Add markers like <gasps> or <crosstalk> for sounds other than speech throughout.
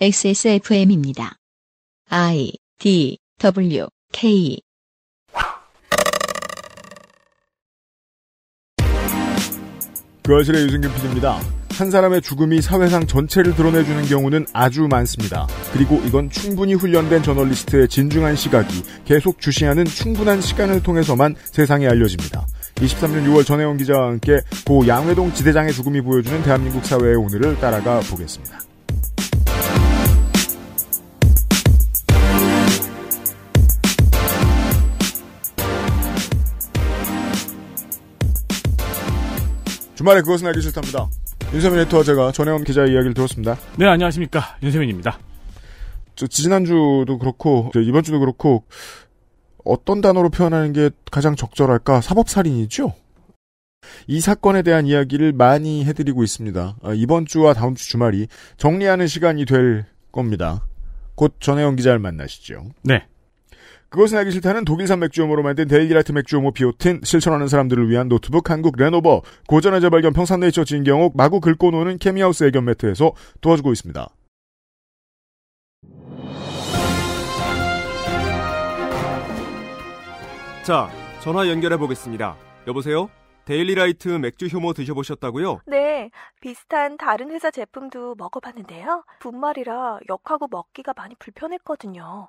XSFM입니다. I D W K 그아실의 유승균 PD입니다. 한 사람의 죽음이 사회상 전체를 드러내주는 경우는 아주 많습니다. 그리고 이건 충분히 훈련된 저널리스트의 진중한 시각이 계속 주시하는 충분한 시간을 통해서만 세상에 알려집니다. 23년 6월 전혜원 기자와 함께 고 양회동 지대장의 죽음이 보여주는 대한민국 사회의 오늘을 따라가 보겠습니다. 주말에 그것은 알기 싫답니다. 윤세민의 투와 제가 전혜원 기자의 이야기를 들었습니다. 네, 안녕하십니까. 윤세민입니다. 저 지난주도 그렇고, 이번주도 그렇고, 어떤 단어로 표현하는 게 가장 적절할까? 사법살인이죠? 이 사건에 대한 이야기를 많이 해드리고 있습니다. 아, 이번 주와 다음 주 주말이 정리하는 시간이 될 겁니다. 곧 전혜영 기자를 만나시죠. 네. 그것은 알기 싫다는 독일산 맥주용으로 만든 데일리라이트 맥주용호 비오틴, 실천하는 사람들을 위한 노트북 한국 레노버, 고전의 재발견 평산네이처 진경옥, 마구 긁고 노는 케미하우스 애견 매트에서 도와주고 있습니다. 자, 전화 연결해 보겠습니다. 여보세요? 데일리라이트 맥주 효모 드셔보셨다고요? 네, 비슷한 다른 회사 제품도 먹어봤는데요. 분말이라 역하고 먹기가 많이 불편했거든요.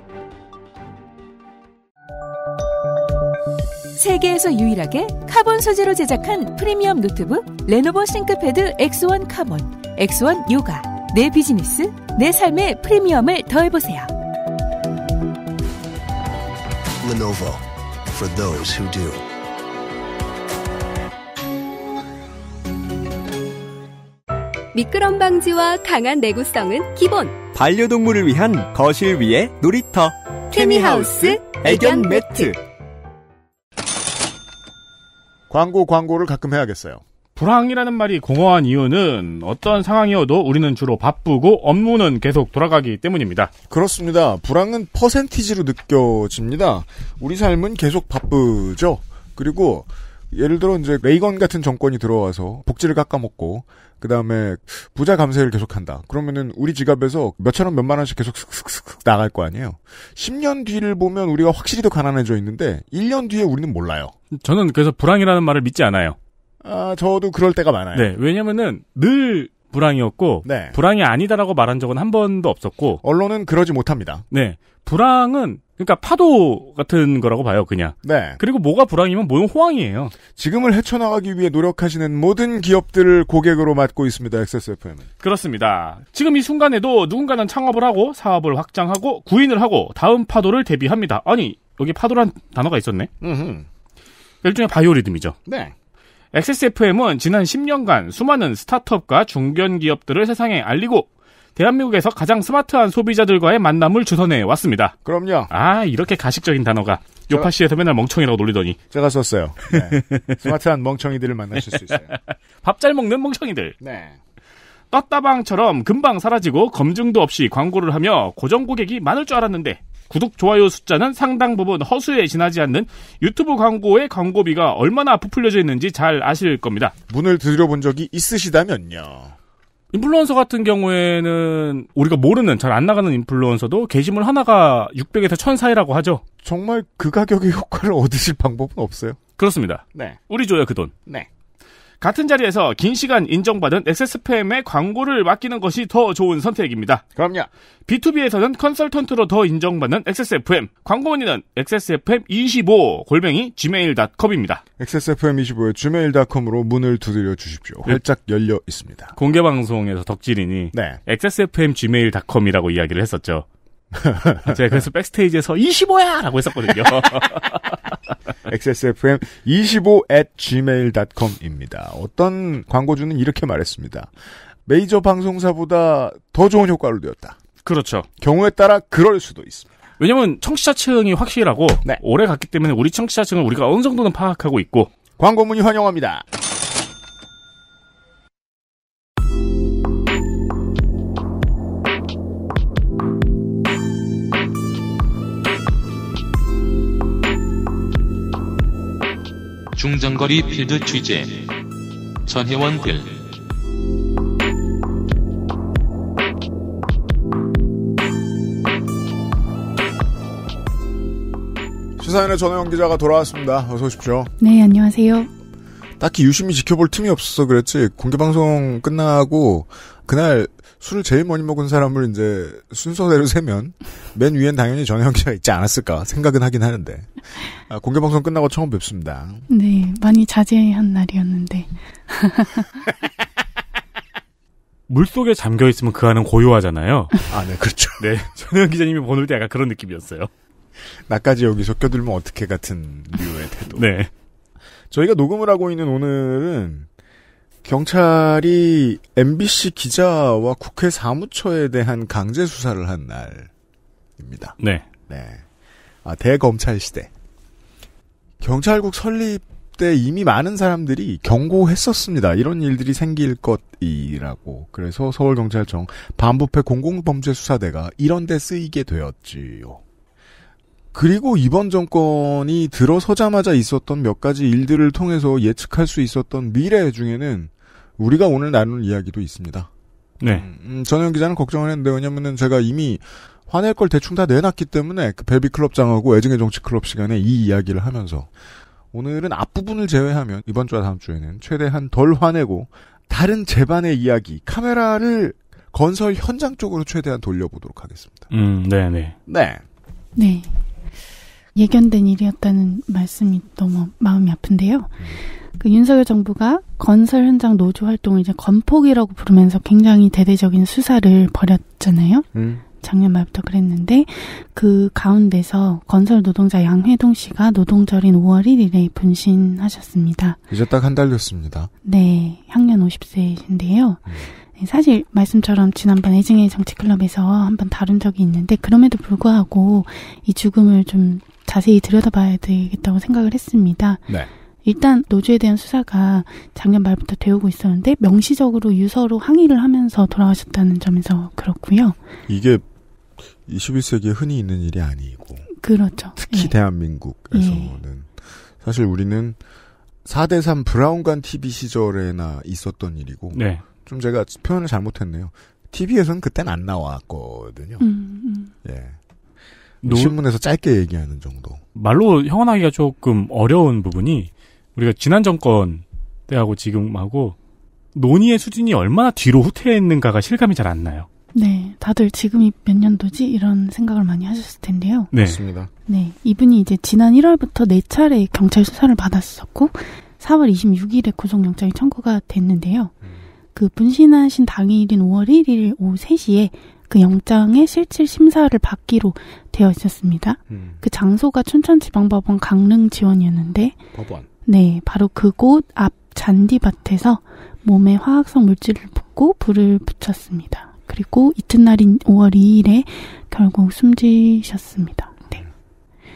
세계에서 유일하게 카본 소재로 제작한 프리미엄 노트북 레노버 싱크패드 X1 카본, X1 요가. 내 비즈니스, 내 삶의 프리미엄을 더해보세요. Lenovo for those who do. 미끄럼 방지와 강한 내구성은 기본. 반려동물을 위한 거실 위에 놀이터. 케미하우스 애견 매트. 광고 광고를 가끔 해야겠어요. 불황이라는 말이 공허한 이유는 어떤 상황이어도 우리는 주로 바쁘고 업무는 계속 돌아가기 때문입니다. 그렇습니다. 불황은 퍼센티지로 느껴집니다. 우리 삶은 계속 바쁘죠. 그리고 예를 들어 이제 레이건 같은 정권이 들어와서 복지를 깎아먹고 그 다음에 부자 감세를 계속한다. 그러면은 우리 지갑에서 몇천 원, 몇만 원씩 계속 슥슥슥 나갈 거 아니에요. 10년 뒤를 보면 우리가 확실히 더 가난해져 있는데 1년 뒤에 우리는 몰라요. 저는 그래서 불황이라는 말을 믿지 않아요. 아, 저도 그럴 때가 많아요. 네, 왜냐면은 늘 불황이었고 네. 불황이 아니다라고 말한 적은 한 번도 없었고 언론은 그러지 못합니다. 네, 불황은 그러니까 파도 같은 거라고 봐요, 그냥. 네. 그리고 뭐가 불황이면 뭐는 호황이에요. 지금을 헤쳐나가기 위해 노력하시는 모든 기업들을 고객으로 맡고 있습니다, XSFM은. 그렇습니다. 지금 이 순간에도 누군가는 창업을 하고 사업을 확장하고 구인을 하고 다음 파도를 대비합니다. 아니, 여기 파도란 단어가 있었네. 음. 일종의 바이오리듬이죠. 네. XSFM은 지난 10년간 수많은 스타트업과 중견 기업들을 세상에 알리고 대한민국에서 가장 스마트한 소비자들과의 만남을 주선해 왔습니다. 그럼요. 아, 이렇게 가식적인 단어가. 요파 씨에서 맨날 멍청이라고 놀리더니. 제가 썼어요. 네. 스마트한 멍청이들을 만나실 수 있어요. <laughs> 밥 잘 먹는 멍청이들. 네. 떴다방처럼 금방 사라지고 검증도 없이 광고를 하며 고정 고객이 많을 줄 알았는데 구독 좋아요 숫자는 상당 부분 허수에 지나지 않는 유튜브 광고의 광고비가 얼마나 부풀려져 있는지 잘 아실 겁니다. 문을 들여본 적이 있으시다면요. 인플루언서 같은 경우에는 우리가 모르는 잘 안 나가는 인플루언서도 게시물 하나가 600에서 1000 사이라고 하죠. 정말 그 가격의 <laughs> 효과를 얻으실 방법은 없어요. 그렇습니다. 네. 우리 줘요 그 돈. 네. 같은 자리에서 긴 시간 인정받은 x s p m 의 광고를 맡기는 것이 더 좋은 선택입니다. 그럼요. B2B에서는 컨설턴트로 더 인정받는 XSFM. 광고 문의는 XSFM25 골뱅이 gmail.com입니다. XSFM25의 gmail.com으로 문을 두드려 주십시오. 네. 활짝 열려 있습니다. 공개 방송에서 덕질인이 네. XSFM gmail.com이라고 이야기를 했었죠. 제가 그래서 백스테이지에서 25야! 라고 했었거든요. <laughs> xsfm25@gmail.com입니다. <laughs> 어떤 광고주는 이렇게 말했습니다. 메이저 방송사보다 더 좋은 효과를 내었다. 그렇죠. 경우에 따라 그럴 수도 있습니다. 왜냐면 청취자층이 확실하고 네. 오래 갔기 때문에 우리 청취자층을 우리가 어느 정도는 파악하고 있고 광고문이 환영합니다. 중장거리 필드 취재 전혜원 글 시사인의 전혜원 기자가 돌아왔습니다. 어서 오십시오. 네, 안녕하세요. 딱히 유심히 지켜볼 틈이 없어서 그랬지 공개방송 끝나고 그날 술을 제일 많이 먹은 사람을 이제 순서대로 세면 맨 위엔 당연히 전혜영 씨가 있지 않았을까 생각은 하긴 하는데 아, 공개 방송 끝나고 처음 뵙습니다. 네, 많이 자제한 날이었는데. <laughs> 물 속에 잠겨 있으면 그 안은 고요하잖아요. 아, 네, 그렇죠. <laughs> 네, 전혜영 기자님이 보낼 때 약간 그런 느낌이었어요. 나까지 여기섞여들면 어떻게 같은 류의 태도. 네. 저희가 녹음을 하고 있는 오늘은 경찰이 MBC 기자와 국회 사무처에 대한 강제 수사를 한 날입니다. 네. 네. 아, 대검찰 시대. 경찰국 설립 때 이미 많은 사람들이 경고했었습니다. 이런 일들이 생길 것이라고. 그래서 서울경찰청 반부패 공공범죄수사대가 이런 데 쓰이게 되었지요. 그리고 이번 정권이 들어서자마자 있었던 몇 가지 일들을 통해서 예측할 수 있었던 미래 중에는 우리가 오늘 나눌 이야기도 있습니다. 네. 음, 전현 기자는 걱정을 했는데 왜냐면은 제가 이미 화낼 걸 대충 다 내놨기 때문에 그 베비 클럽장하고 애증의 정치 클럽 시간에 이 이야기를 하면서 오늘은 앞부분을 제외하면 이번 주와 다음 주에는 최대한 덜 화내고 다른 재반의 이야기 카메라를 건설 현장 쪽으로 최대한 돌려보도록 하겠습니다. 음, 네네. 네. 네. 예견된 일이었다는 말씀이 너무 마음이 아픈데요. 음. 그 윤석열 정부가 건설 현장 노조 활동을 이제 건폭이라고 부르면서 굉장히 대대적인 수사를 벌였잖아요. 음. 작년 말부터 그랬는데 그 가운데서 건설 노동자 양회동 씨가 노동절인 5월 1일에 분신하셨습니다. 이제 딱 한 달 됐습니다. 네, 향년 5 0세인데요 음. 사실 말씀처럼 지난번 애증의 정치클럽에서 한번 다룬 적이 있는데 그럼에도 불구하고 이 죽음을 좀 자세히 들여다봐야 되겠다고 생각을 했습니다. 네. 일단 노조에 대한 수사가 작년 말부터 되고 있었는데 명시적으로 유서로 항의를 하면서 돌아가셨다는 점에서 그렇고요. 이게 21세기에 흔히 있는 일이 아니고 그렇죠. 특히 예. 대한민국에서는 예. 사실 우리는 4대3 브라운관 TV 시절에나 있었던 일이고 네. 좀 제가 표현을 잘못했네요. TV에서는 그땐 안 나왔거든요. 음, 음. 예. 노... 신문에서 짧게 얘기하는 정도. 말로 형언하기가 조금 어려운 부분이 우리가 지난 정권 때하고 지금하고 논의의 수준이 얼마나 뒤로 후퇴했는가가 실감이 잘 안 나요. 네, 다들 지금이 몇 년도지 이런 생각을 많이 하셨을 텐데요. 네, 맞습니다. 네, 이분이 이제 지난 1월부터 4 차례 경찰 수사를 받았었고 4월 26일에 구속영장이 청구가 됐는데요. 음. 그 분신하신 당일인 5월 1일 오후 3시에 그 영장의 실질 심사를 받기로 되어 있었습니다. 음. 그 장소가 춘천지방법원 강릉지원이었는데 법원. 네, 바로 그곳 앞 잔디밭에서 몸에 화학성 물질을 붓고 불을 붙였습니다. 그리고 이튿날인 5월 2일에 결국 숨지셨습니다. 네. 음.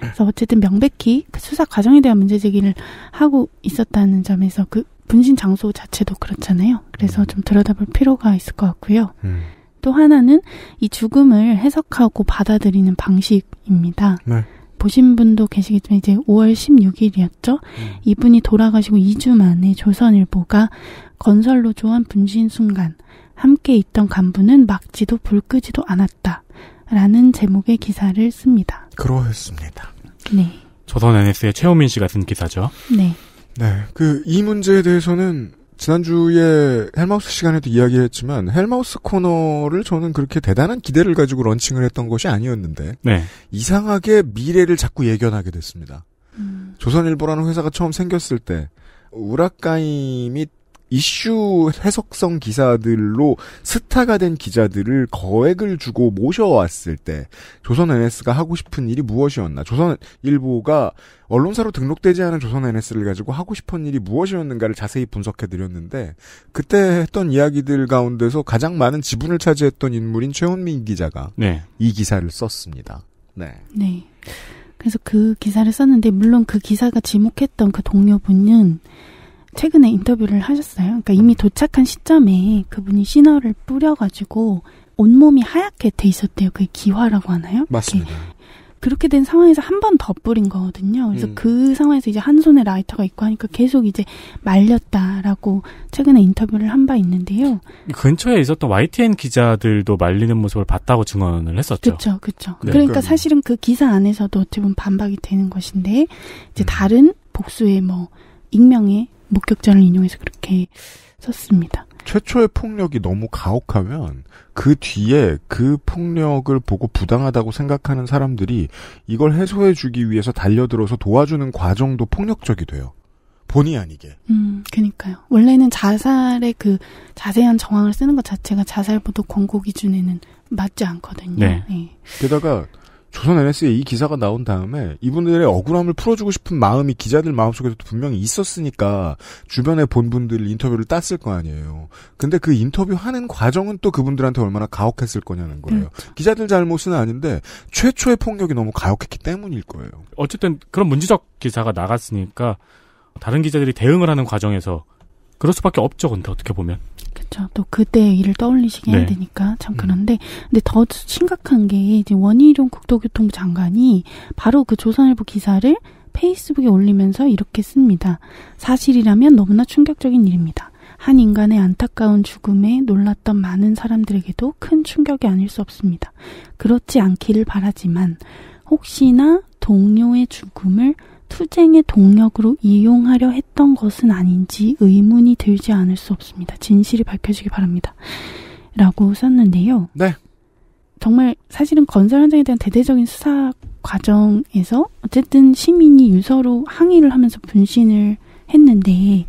그래서 어쨌든 명백히 그 수사 과정에 대한 문제 제기를 하고 있었다는 점에서 그 분신 장소 자체도 그렇잖아요. 그래서 음. 좀 들여다볼 필요가 있을 것 같고요. 음. 또 하나는 이 죽음을 해석하고 받아들이는 방식입니다. 네. 보신 분도 계시겠지만 이제 5월 16일이었죠. 음. 이분이 돌아가시고 2주 만에 조선일보가 건설로 조한 분신 순간 함께 있던 간부는 막지도 불 끄지도 않았다. 라는 제목의 기사를 씁니다. 그러했습니다. 네. 조선 NS의 최호민 씨가 쓴 기사죠. 네. 네. 그 이 문제에 대해서는 지난주에 헬마우스 시간에도 이야기했지만 헬마우스 코너를 저는 그렇게 대단한 기대를 가지고 런칭을 했던 것이 아니었는데 네. 이상하게 미래를 자꾸 예견하게 됐습니다. 음. 조선일보라는 회사가 처음 생겼을 때 우라카이 이슈 해석성 기사들로 스타가 된 기자들을 거액을 주고 모셔왔을 때 조선 NS가 하고 싶은 일이 무엇이었나? 조선 일보가 언론사로 등록되지 않은 조선 NS를 가지고 하고 싶은 일이 무엇이었는가를 자세히 분석해 드렸는데 그때 했던 이야기들 가운데서 가장 많은 지분을 차지했던 인물인 최훈민 기자가 네. 이 기사를 썼습니다. 네. 네. 그래서 그 기사를 썼는데 물론 그 기사가 지목했던 그 동료분은 최근에 인터뷰를 하셨어요. 그러니까 이미 음. 도착한 시점에 그분이 신너를 뿌려가지고 온몸이 하얗게 돼 있었대요. 그게 기화라고 하나요? 맞습니다. 네. 그렇게 된 상황에서 한 번 더 뿌린 거거든요. 그래서 음. 그 상황에서 이제 한 손에 라이터가 있고 하니까 계속 이제 말렸다라고 최근에 인터뷰를 한 바 있는데요. 근처에 있었던 YTN 기자들도 말리는 모습을 봤다고 증언을 했었죠. 그렇죠, 그렇죠. 네. 그러니까, 그러니까 사실은 그 기사 안에서도 어떻게 보면 반박이 되는 것인데 이제 음. 다른 복수의 뭐 익명의 목격자를 인용해서 그렇게 썼습니다. 최초의 폭력이 너무 가혹하면 그 뒤에 그 폭력을 보고 부당하다고 생각하는 사람들이 이걸 해소해주기 위해서 달려들어서 도와주는 과정도 폭력적이 돼요. 본의 아니게. 음, 그니까요. 원래는 자살의 그 자세한 정황을 쓰는 것 자체가 자살보도 권고 기준에는 맞지 않거든요. 네. 네. 게다가 조선 NS에 이 기사가 나온 다음에 이분들의 억울함을 풀어주고 싶은 마음이 기자들 마음속에도 분명히 있었으니까 주변에 본 분들 인터뷰를 땄을 거 아니에요. 근데 그 인터뷰하는 과정은 또 그분들한테 얼마나 가혹했을 거냐는 거예요. 음. 기자들 잘못은 아닌데 최초의 폭력이 너무 가혹했기 때문일 거예요. 어쨌든 그런 문제적 기사가 나갔으니까 다른 기자들이 대응을 하는 과정에서 그럴 수밖에 없죠. 근데 어떻게 보면. 그렇죠. 또 그때의 일을 떠올리시게 네. 해야 되니까 참 음. 그런데 음. 근데 더 심각한 게 이제 원희룡 국토교통부 장관이 바로 그 조선일보 기사를 페이스북에 올리면서 이렇게 씁니다. 사실이라면 너무나 충격적인 일입니다. 한 인간의 안타까운 죽음에 놀랐던 많은 사람들에게도 큰 충격이 아닐 수 없습니다. 그렇지 않기를 바라지만 혹시나 동료의 죽음을 투쟁의 동력으로 이용하려 했던 것은 아닌지 의문이 들지 않을 수 없습니다. 진실이 밝혀지길 바랍니다. 라고 썼는데요. 네. 정말 사실은 건설 현장에 대한 대대적인 수사 과정에서 어쨌든 시민이 유서로 항의를 하면서 분신을 했는데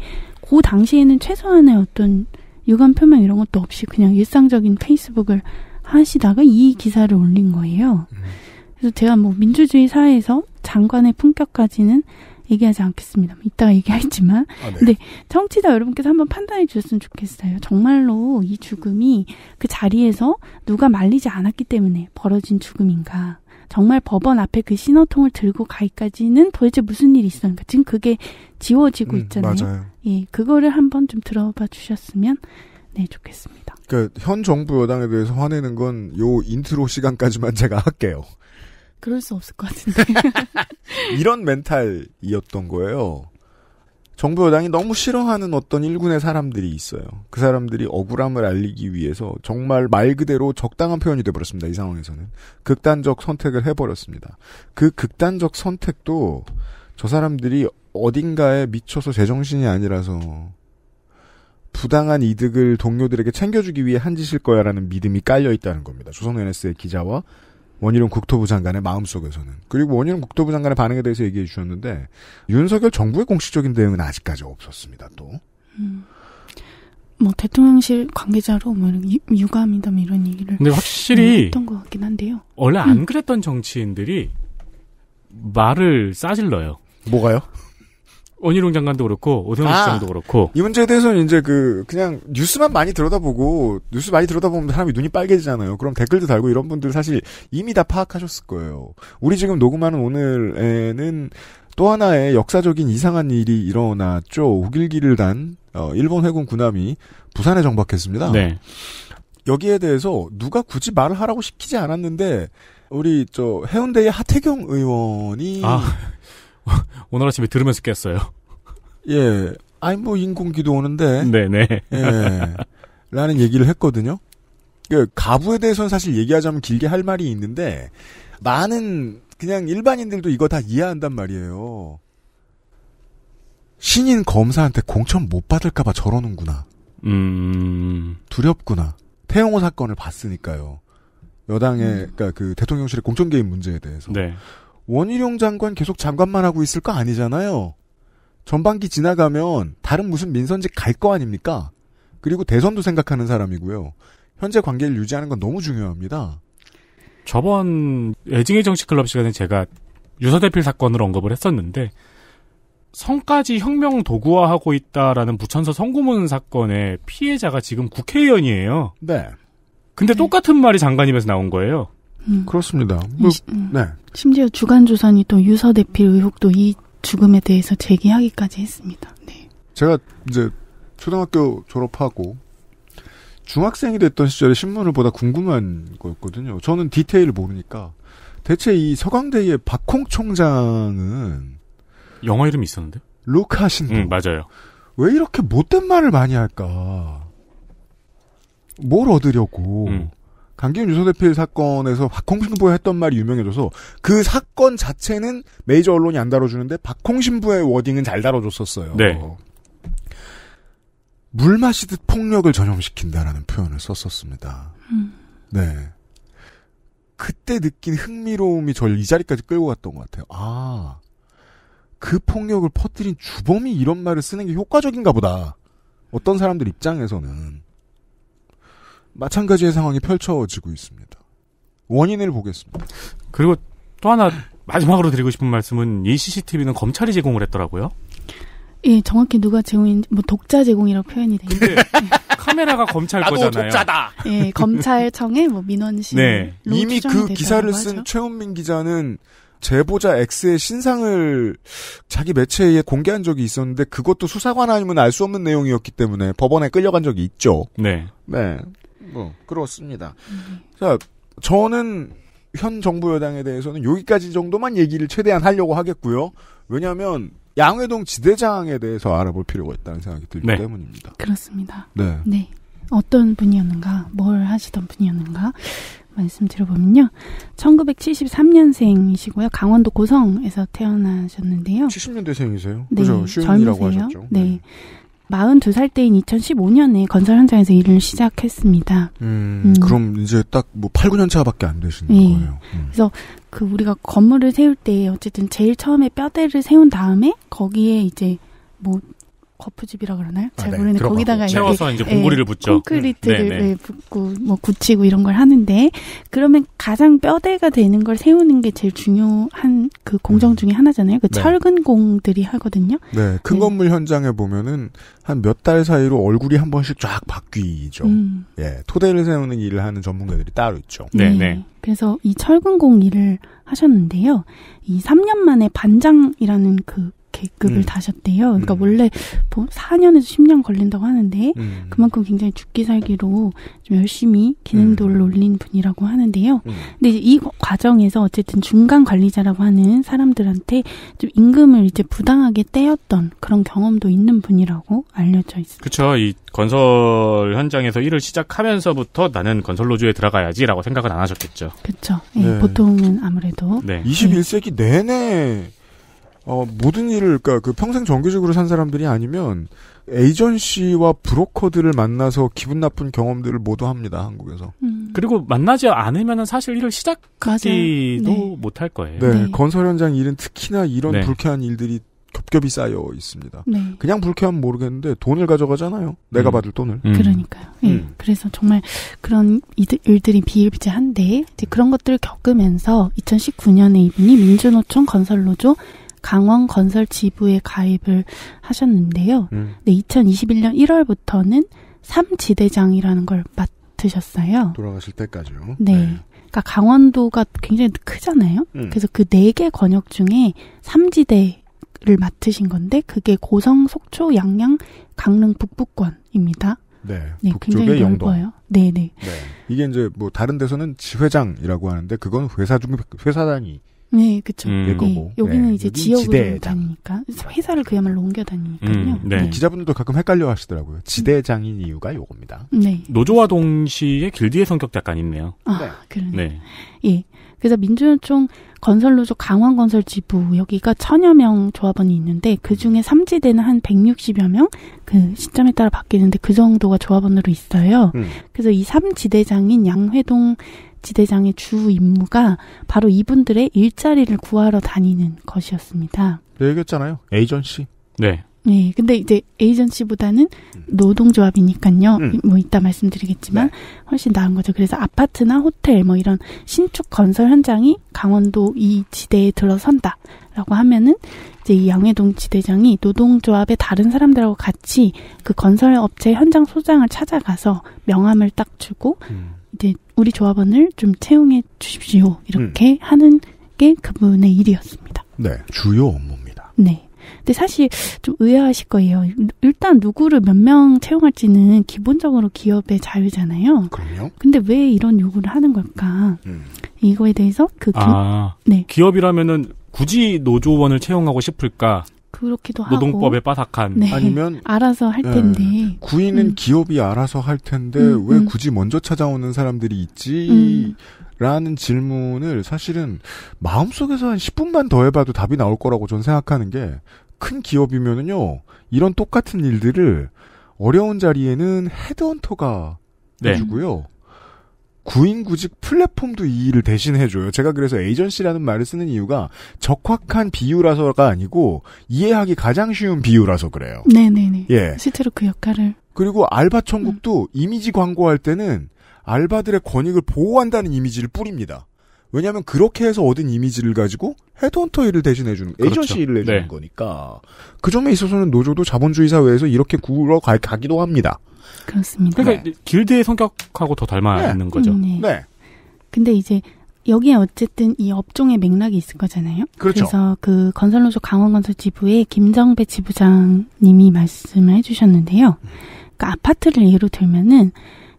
그 당시에는 최소한의 어떤 유감 표명 이런 것도 없이 그냥 일상적인 페이스북을 하시다가 이 기사를 올린 거예요. 음. 그래서 제가 뭐 민주주의 사회에서 장관의 품격까지는 얘기하지 않겠습니다. 이따가 얘기하겠지만. 아, 네. 근데 청취자 여러분께서 한번 판단해 주셨으면 좋겠어요. 정말로 이 죽음이 그 자리에서 누가 말리지 않았기 때문에 벌어진 죽음인가. 정말 법원 앞에 그 신호통을 들고 가기까지는 도대체 무슨 일이 있었는가. 지금 그게 지워지고 음, 있잖아요. 맞아요. 예, 그거를 한번 좀 들어봐 주셨으면 네, 좋겠습니다. 그니까현 정부 여당에 대해서 화내는 건 요 인트로 시간까지만 제가 할게요. 그럴 수 없을 것 같은데. <laughs> 이런 멘탈이었던 거예요. 정부 여당이 너무 싫어하는 어떤 일군의 사람들이 있어요. 그 사람들이 억울함을 알리기 위해서 정말 말 그대로 적당한 표현이 돼버렸습니다. 이 상황에서는 극단적 선택을 해버렸습니다. 그 극단적 선택도 저 사람들이 어딘가에 미쳐서 제정신이 아니라서 부당한 이득을 동료들에게 챙겨주기 위해 한 짓일 거야라는 믿음이 깔려 있다는 겁니다. 조선 NS의 기자와 원희룡 국토부 장관의 마음속에서는 그리고 원희룡 국토부 장관의 반응에 대해서 얘기해 주셨는데 윤석열 정부의 공식적인 대응은 아직까지 없었습니다. 또. 음. 뭐 대통령실 관계자로 뭐 유감이다 뭐 이런 얘기를 근데 확실히 네, 했던 것 같긴 한데요. 원래 음. 안 그랬던 정치인들이 말을 싸질러요. 뭐가요? 원희룡 장관도 그렇고 오세훈 아, 시장도 그렇고 이 문제에 대해서는 이제 그 그냥 뉴스만 많이 들여다보고 뉴스 많이 들여다보면 사람이 눈이 빨개지잖아요. 그럼 댓글도 달고 이런 분들 사실 이미 다 파악하셨을 거예요. 우리 지금 녹음하는 오늘에는 또 하나의 역사적인 이상한 일이 일어났죠. 우길기를 단 어, 일본 해군 군함이 부산에 정박했습니다. 네. 여기에 대해서 누가 굳이 말을 하라고 시키지 않았는데 우리 저 해운대의 하태경 의원이 아, <laughs> 오늘 아침에 들으면서 깼어요. 예. 아니 뭐 인공기도 오는데. 네네. 예. 라는 얘기를 했거든요. 그 가부에 대해서는 사실 얘기하자면 길게 할 말이 있는데 많은 그냥 일반인들도 이거 다 이해한단 말이에요. 신인 검사한테 공천 못 받을까봐 저러는구나. 음. 두렵구나. 태영호 사건을 봤으니까요. 여당의 음. 그니까그 대통령실의 공천 개입 문제에 대해서. 네. 원희룡 장관 계속 장관만 하고 있을 거 아니잖아요. 전반기 지나가면 다른 무슨 민선직 갈 거 아닙니까? 그리고 대선도 생각하는 사람이고요. 현재 관계를 유지하는 건 너무 중요합니다. 저번 애증의 정치클럽 시간에 제가 유서대필 사건을 언급을 했었는데 성까지 혁명 도구화하고 있다라는 부천서 선고문 사건의 피해자가 지금 국회의원이에요. 네. 근데 네. 똑같은 말이 장관님에서 나온 거예요. 음. 그렇습니다. 음. 뭐, 시, 음. 네. 심지어 주간조선이 또 유서대필 의혹도 이 죽음에 대해서 제기하기까지 했습니다. 네. 제가 이제 초등학교 졸업하고 중학생이 됐던 시절에 신문을 보다 궁금한 거였거든요. 저는 디테일을 모르니까 대체 이 서강대의 박홍 총장은 영화 이름이 있었는데? 루카 신도. 맞아요. 왜 이렇게 못된 말을 많이 할까? 뭘 얻으려고? 음. 강기훈 유소대필 사건에서 박홍신부에 했던 말이 유명해져서 그 사건 자체는 메이저 언론이 안 다뤄주는데 박홍신부의 워딩은 잘 다뤄줬었어요. 네. 물 마시듯 폭력을 전염시킨다라는 표현을 썼었습니다. 음. 네. 그때 느낀 흥미로움이 저를 이 자리까지 끌고 갔던 것 같아요. 아, 그 폭력을 퍼뜨린 주범이 이런 말을 쓰는 게 효과적인가 보다. 어떤 사람들 입장에서는. 마찬가지의 상황이 펼쳐지고 있습니다. 원인을 보겠습니다. 그리고 또 하나 마지막으로 드리고 싶은 말씀은 이 CCTV는 검찰이 제공을 했더라고요. 예, 정확히 누가 제공인지 뭐 독자 제공이라고 표현이 돼요. 네. 카메라가 검찰 나도 거잖아요. 독자다. 예, 검찰청에 뭐 민원실. 네. 이미 그 기사를 쓴 하죠? 최은민 기자는 제보자 X의 신상을 자기 매체에 공개한 적이 있었는데 그것도 수사관 아니면 알 수 없는 내용이었기 때문에 법원에 끌려간 적이 있죠. 네. 네. 뭐 그렇습니다. 음. 자, 저는 현 정부 여당에 대해서는 여기까지 정도만 얘기를 최대한 하려고 하겠고요. 왜냐하면 양회동 지대장에 대해서 알아볼 필요가 있다는 생각이 들기 네. 때문입니다. 그렇습니다. 네. 네. 어떤 분이었는가, 뭘 하시던 분이었는가 말씀드려보면요. 1973년생이시고요. 강원도 고성에서 태어나셨는데요. 70년대생이세요? 네. 그죠? 젊으세요? 하셨죠. 네. 네. 42살 때인 2015년에 건설 현장에서 일을 시작했습니다. 음, 음. 그럼 이제 딱 뭐 8, 9년 차밖에 안 되시는 네. 예. 거예요. 음. 그래서 그 우리가 건물을 세울 때 어쨌든 제일 처음에 뼈대를 세운 다음에 거기에 이제 뭐 거푸집이라 그러나요? 잘 아, 네. 모르는데 거기다가 채워서 이제, 이제 예, 공구리를 붙죠. 콘크리트를 네, 붙고 네. 뭐 굳히고 이런 걸 하는데 그러면 가장 뼈대가 되는 걸 세우는 게 제일 중요한 그 공정 음. 중에 하나잖아요. 그 네. 철근공들이 하거든요. 네, 큰 네. 건물 현장에 보면은 한 몇 달 사이로 얼굴이 한 번씩 쫙 바뀌죠. 음. 예, 토대를 세우는 일을 하는 전문가들이 따로 있죠. 네, 네. 그래서 이 철근공 일을 하셨는데요. 이 3년 만에 반장이라는 그계 급을 음. 다셨대요. 그러니까 음. 원래 4년에서 뭐 10년 걸린다고 하는데 음. 그만큼 굉장히 죽기 살기로 좀 열심히 기능도를 음. 올린 분이라고 하는데요. 음. 근데 이 과정에서 어쨌든 중간 관리자라고 하는 사람들한테 좀 임금을 이제 부당하게 떼었던 그런 경험도 있는 분이라고 알려져 있습니다. 그렇죠. 이 건설 현장에서 일을 시작하면서부터 나는 건설 노조에 들어가야지라고 생각은 안 하셨겠죠. 그렇죠. 예, 네. 보통은 아무래도 네. 21세기 예. 내내 어, 모든 일을, 그니까 그 평생 정규직으로 산 사람들이 아니면 에이전시와 브로커들을 만나서 기분 나쁜 경험들을 모두 합니다, 한국에서. 음. 그리고 만나지 않으면 사실 일을 시작하지도 네. 못할 거예요. 네, 네, 건설 현장 일은 특히나 이런 네. 불쾌한 일들이 겹겹이 쌓여 있습니다. 네. 그냥 불쾌하면 모르겠는데 돈을 가져가잖아요. 내가 음. 받을 돈을. 음. 그러니까요. 예. 음. 그래서 정말 그런 일들이 비일비재한데 이제 그런 것들을 겪으면서 2019년에 이분이 민주노총 건설노조 강원 건설 지부에 가입을 하셨는데요. 음. 네, 2021년 1월부터는 삼지대장이라는 걸 맡으셨어요. 돌아가실 때까지요. 네. 네. 그러니까 강원도가 굉장히 크잖아요. 음. 그래서 그 네 개 권역 중에 삼지대를 맡으신 건데 그게 고성, 속초, 양양, 강릉 북부권입니다. 네, 네 굉장히 영동. 넓요 네, 네네. 네. 이게 이제 뭐 다른 데서는 지회장이라고 하는데 그건 회사 중 회사 단위 네, 그렇죠. 음. 네, 여기는 네, 이제 지역으로 다니니까 회사를 그야말로 옮겨 다니니까요. 음, 네. 네. 기자분들도 가끔 헷갈려 하시더라고요. 지대장인 이유가 요겁니다. 네. 노조와 동시에 길드의 성격도 약간 있네요. 아, 네. 그러네. 네. 예. 그래서 민주노총 건설노조 강원건설지부 여기가 천여 명 조합원이 있는데 그 중에 삼지대는 한 160여 명그 시점에 따라 바뀌는데 그 정도가 조합원으로 있어요. 음. 그래서 이 삼지대장인 양회동 지대장의 주 임무가 바로 이분들의 일자리를 구하러 다니는 것이었습니다. 네, 얘기했잖아요. 에이전시. 네. 네, 근데 이제 에이전시보다는 음. 노동조합이니까요. 음. 뭐 이따 말씀드리겠지만 네. 훨씬 나은 거죠. 그래서 아파트나 호텔 뭐 이런 신축 건설 현장이 강원도 이 지대에 들어선다라고 하면은 이제 이 양해동 지대장이 노동조합의 다른 사람들하고 같이 그 건설업체 현장 소장을 찾아가서 명함을 딱 주고 음. 이제 우리 조합원을 좀 채용해 주십시오. 이렇게 음. 하는 게 그분의 일이었습니다. 네, 주요 업무입니다. 네. 근데 사실 좀 의아하실 거예요. 일단 누구를 몇 명 채용할지는 기본적으로 기업의 자유잖아요. 그럼요. 근데 왜 이런 요구를 하는 걸까? 음. 이거에 대해서 그 기... 아, 네. 기업이라면은 굳이 노조원을 채용하고 싶을까? 그렇기도 하고 노동법에 빠삭한 네. 아니면 <laughs> 알아서 할 네. 텐데 네. 구인은 음. 기업이 알아서 할 텐데 음, 왜 음. 굳이 먼저 찾아오는 사람들이 음. 있지? 라는 질문을 사실은 마음속에서 한 10분만 더 해봐도 답이 나올 거라고 저는 생각하는 게 큰 기업이면은요 이런 똑같은 일들을 어려운 자리에는 헤드헌터가 네. 해주고요 구인구직 플랫폼도 이 일을 대신해줘요. 제가 그래서 에이전시라는 말을 쓰는 이유가 적확한 비유라서가 아니고 이해하기 가장 쉬운 비유라서 그래요. 네네네. 예. 실제로 그 역할을. 그리고 알바 천국도 음. 이미지 광고할 때는 알바들의 권익을 보호한다는 이미지를 뿌립니다. 왜냐하면 그렇게 해서 얻은 이미지를 가지고 헤드헌터 일을 대신해 주는 그렇죠. 에이전시 일을 해주는 네. 거니까 그 점에 있어서는 노조도 자본주의 사회에서 이렇게 구러가기도 합니다. 그렇습니다. 그러니까 네. 길드의 성격하고 더 닮아 네. 있는 거죠. 음, 네. 네. 근데 이제 여기에 어쨌든 이 업종의 맥락이 있을 거잖아요. 그렇죠. 그래서 그 건설노조 강원건설 지부의 김정배 지부장님이 말씀을 해주셨는데요. 그러니까 아파트를 예로 들면은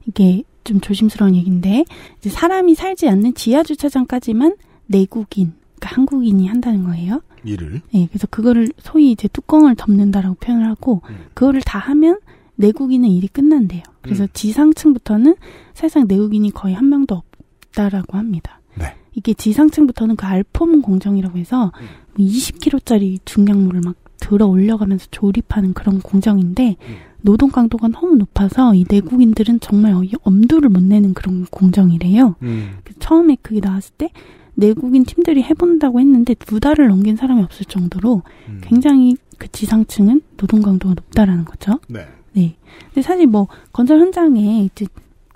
이게 좀 조심스러운 얘기인데 이제 사람이 살지 않는 지하 주차장까지만 내국인 그러니까 한국인이 한다는 거예요. 일을. 네, 그래서 그거를 소위 이제 뚜껑을 덮는다라고 표현을 하고 음. 그거를 다 하면 내국인은 일이 끝난대요. 그래서 음. 지상층부터는 사실상 내국인이 거의 한 명도 없다라고 합니다. 네. 이게 지상층부터는 그 알폼 공정이라고 해서 음. 20kg짜리 뭐 중량물을 막 들어 올려가면서 조립하는 그런 공정인데 음. 노동 강도가 너무 높아서 이 내국인들은 정말 엄두를 못 내는 그런 공정이래요. 음. 그 처음에 그게 나왔을 때 내국인 팀들이 해본다고 했는데 두 달을 넘긴 사람이 없을 정도로 음. 굉장히 그 지상층은 노동 강도가 높다라는 거죠. 네. 네. 근데 사실 뭐 건설 현장에 이제